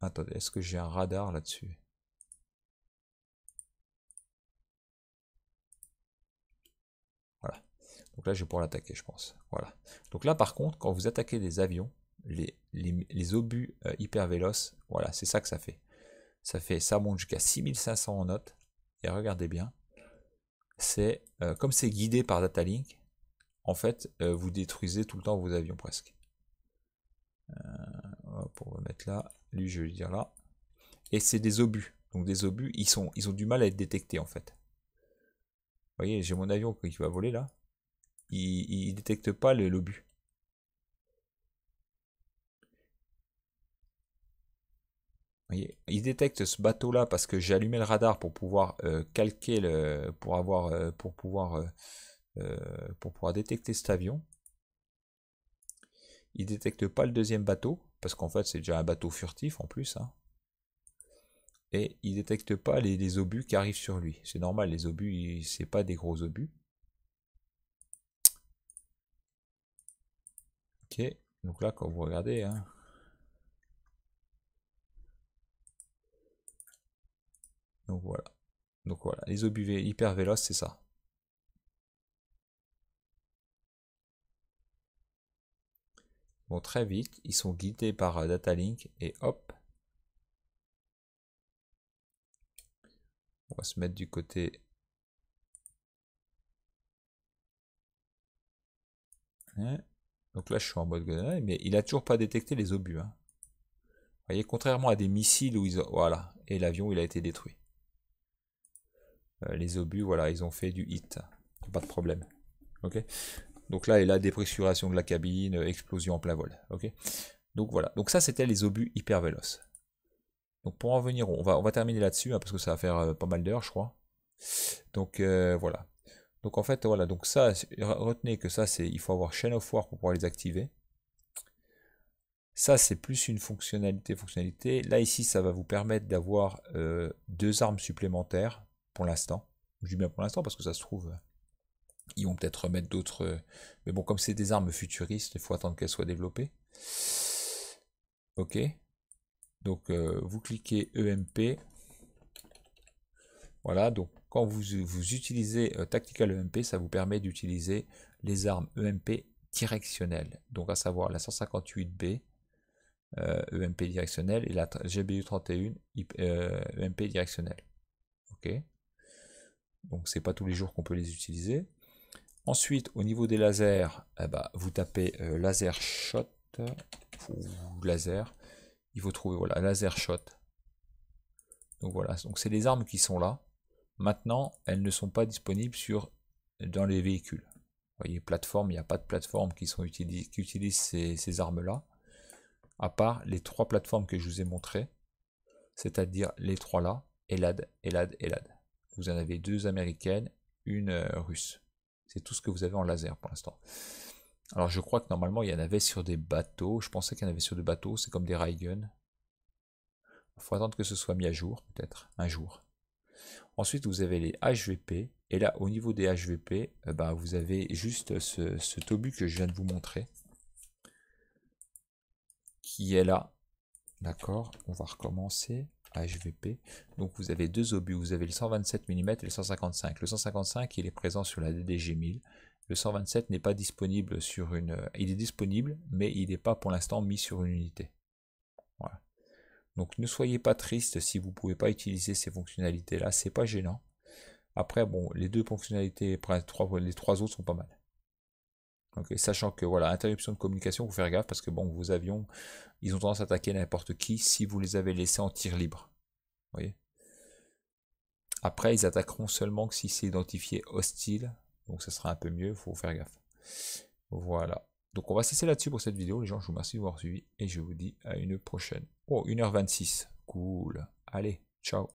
Attendez, est-ce que j'ai un radar là-dessus Donc là, je vais pouvoir l'attaquer, je pense. Voilà. Donc là, par contre, quand vous attaquez des avions, les, obus euh, hyper véloces, voilà, c'est ça que ça fait. Ça fait, ça monte jusqu'à 6500 en note. Et regardez bien, c'est euh, comme c'est guidé par data link en fait, euh, vous détruisez tout le temps vos avions presque. pour mettre là, lui, je vais dire là. Et c'est des obus. Donc des obus, ils, sont, ils ont du mal à être détectés en fait. Vous voyez, j'ai mon avion qui va voler là il, détecte pas l'obus. il détecte ce bateau-là parce que j'ai allumé le radar pour pouvoir euh, calquer le, pour avoir, euh, pour pouvoir, euh, pour pouvoir détecter cet avion. Il détecte pas le deuxième bateau parce qu'en fait c'est déjà un bateau furtif en plus. Hein. Et il détecte pas les, les, obus qui arrivent sur lui. C'est normal, les obus, c'est pas des gros obus. Ok, donc là quand vous regardez, hein. donc voilà, donc voilà, les obus hyper véloces, c'est ça. Bon, très vite, ils sont guidés par euh, Datalink et hop. On va se mettre du côté donc là, je suis en mode grenade, mais il n'a toujours pas détecté les obus. Hein. Vous voyez, contrairement à des missiles où ils ont... Voilà, et l'avion, il a été détruit. Euh, les obus, voilà, ils ont fait du hit. Pas de problème. Ok Donc là, et là dépressuration de la cabine, euh, explosion en plein vol. Ok Donc voilà. Donc ça, c'était les obus hyper véloces. Donc pour en venir, on va, on va terminer là-dessus, hein, parce que ça va faire euh, pas mal d'heures, je crois. Donc voilà. Donc en fait, voilà, donc ça, retenez que ça, c'est, il faut avoir Chain of War pour pouvoir les activer. Ça, c'est plus une fonctionnalité, fonctionnalité. Là, ici, ça va vous permettre d'avoir euh, deux armes supplémentaires pour l'instant. Je dis bien pour l'instant parce que ça se trouve, ils vont peut-être remettre d'autres. Euh, mais bon, comme c'est des armes futuristes, il faut attendre qu'elles soient développées. Ok. Donc, euh, vous cliquez EMP. Voilà, donc quand vous, vous utilisez euh, Tactical EMP, ça vous permet d'utiliser les armes EMP directionnelles, donc à savoir la 158B EMP euh, e directionnelle et la GBU 31 EMP directionnelle. Ok. Donc c'est pas tous les jours qu'on peut les utiliser. Ensuite, au niveau des lasers, eh ben, vous tapez euh, laser shot ou laser. Il faut trouver voilà laser shot. Donc voilà, donc c'est les armes qui sont là. Maintenant, elles ne sont pas disponibles sur, dans les véhicules. Vous voyez, plateforme, il n'y a pas de plateforme qui, utilise ces, armes-là, à part les trois plateformes que je vous ai montrées, c'est-à-dire les trois là, ELAD, ELAD, ELAD. Vous en avez deux américaines, une euh, russe. C'est tout ce que vous avez en laser pour l'instant. Alors je crois que normalement il y en avait sur des bateaux. Je pensais qu'il y en avait sur des bateaux. C'est comme des railguns. Il faut attendre que ce soit mis à jour peut-être. Un jour. Ensuite, vous avez les HVP. Et là, au niveau des HVP, euh, bah, vous avez juste ce, ce Tobu que je viens de vous montrer. Qui est là. D'accord, on va recommencer. HVP. Donc vous avez deux obus, vous avez le 127 mm et le 155. Le 155, il est présent sur la DDG 1000. Le 127 n'est pas disponible sur une... Euh, il est disponible, mais il n'est pas pour l'instant mis sur une unité. Voilà. Donc ne soyez pas triste si vous ne pouvez pas utiliser ces fonctionnalités-là, c'est pas gênant. Après, bon, les deux fonctionnalités, les trois autres sont pas mal. sachant que voilà, interruption de communication, vous faire gaffe parce que bon, vous avions, ils ont tendance à attaquer n'importe qui si vous les avez laissés en tir libre. voyez Après, ils attaqueront seulement si c'est identifié hostile, donc ça sera un peu mieux, faut faire gaffe. Voilà. Donc on va cesser là-dessus pour cette vidéo. Les gens, je vous remercie de m'avoir suivi et je vous dis à une prochaine. Oh, 1h26. Cool. Allez, ciao.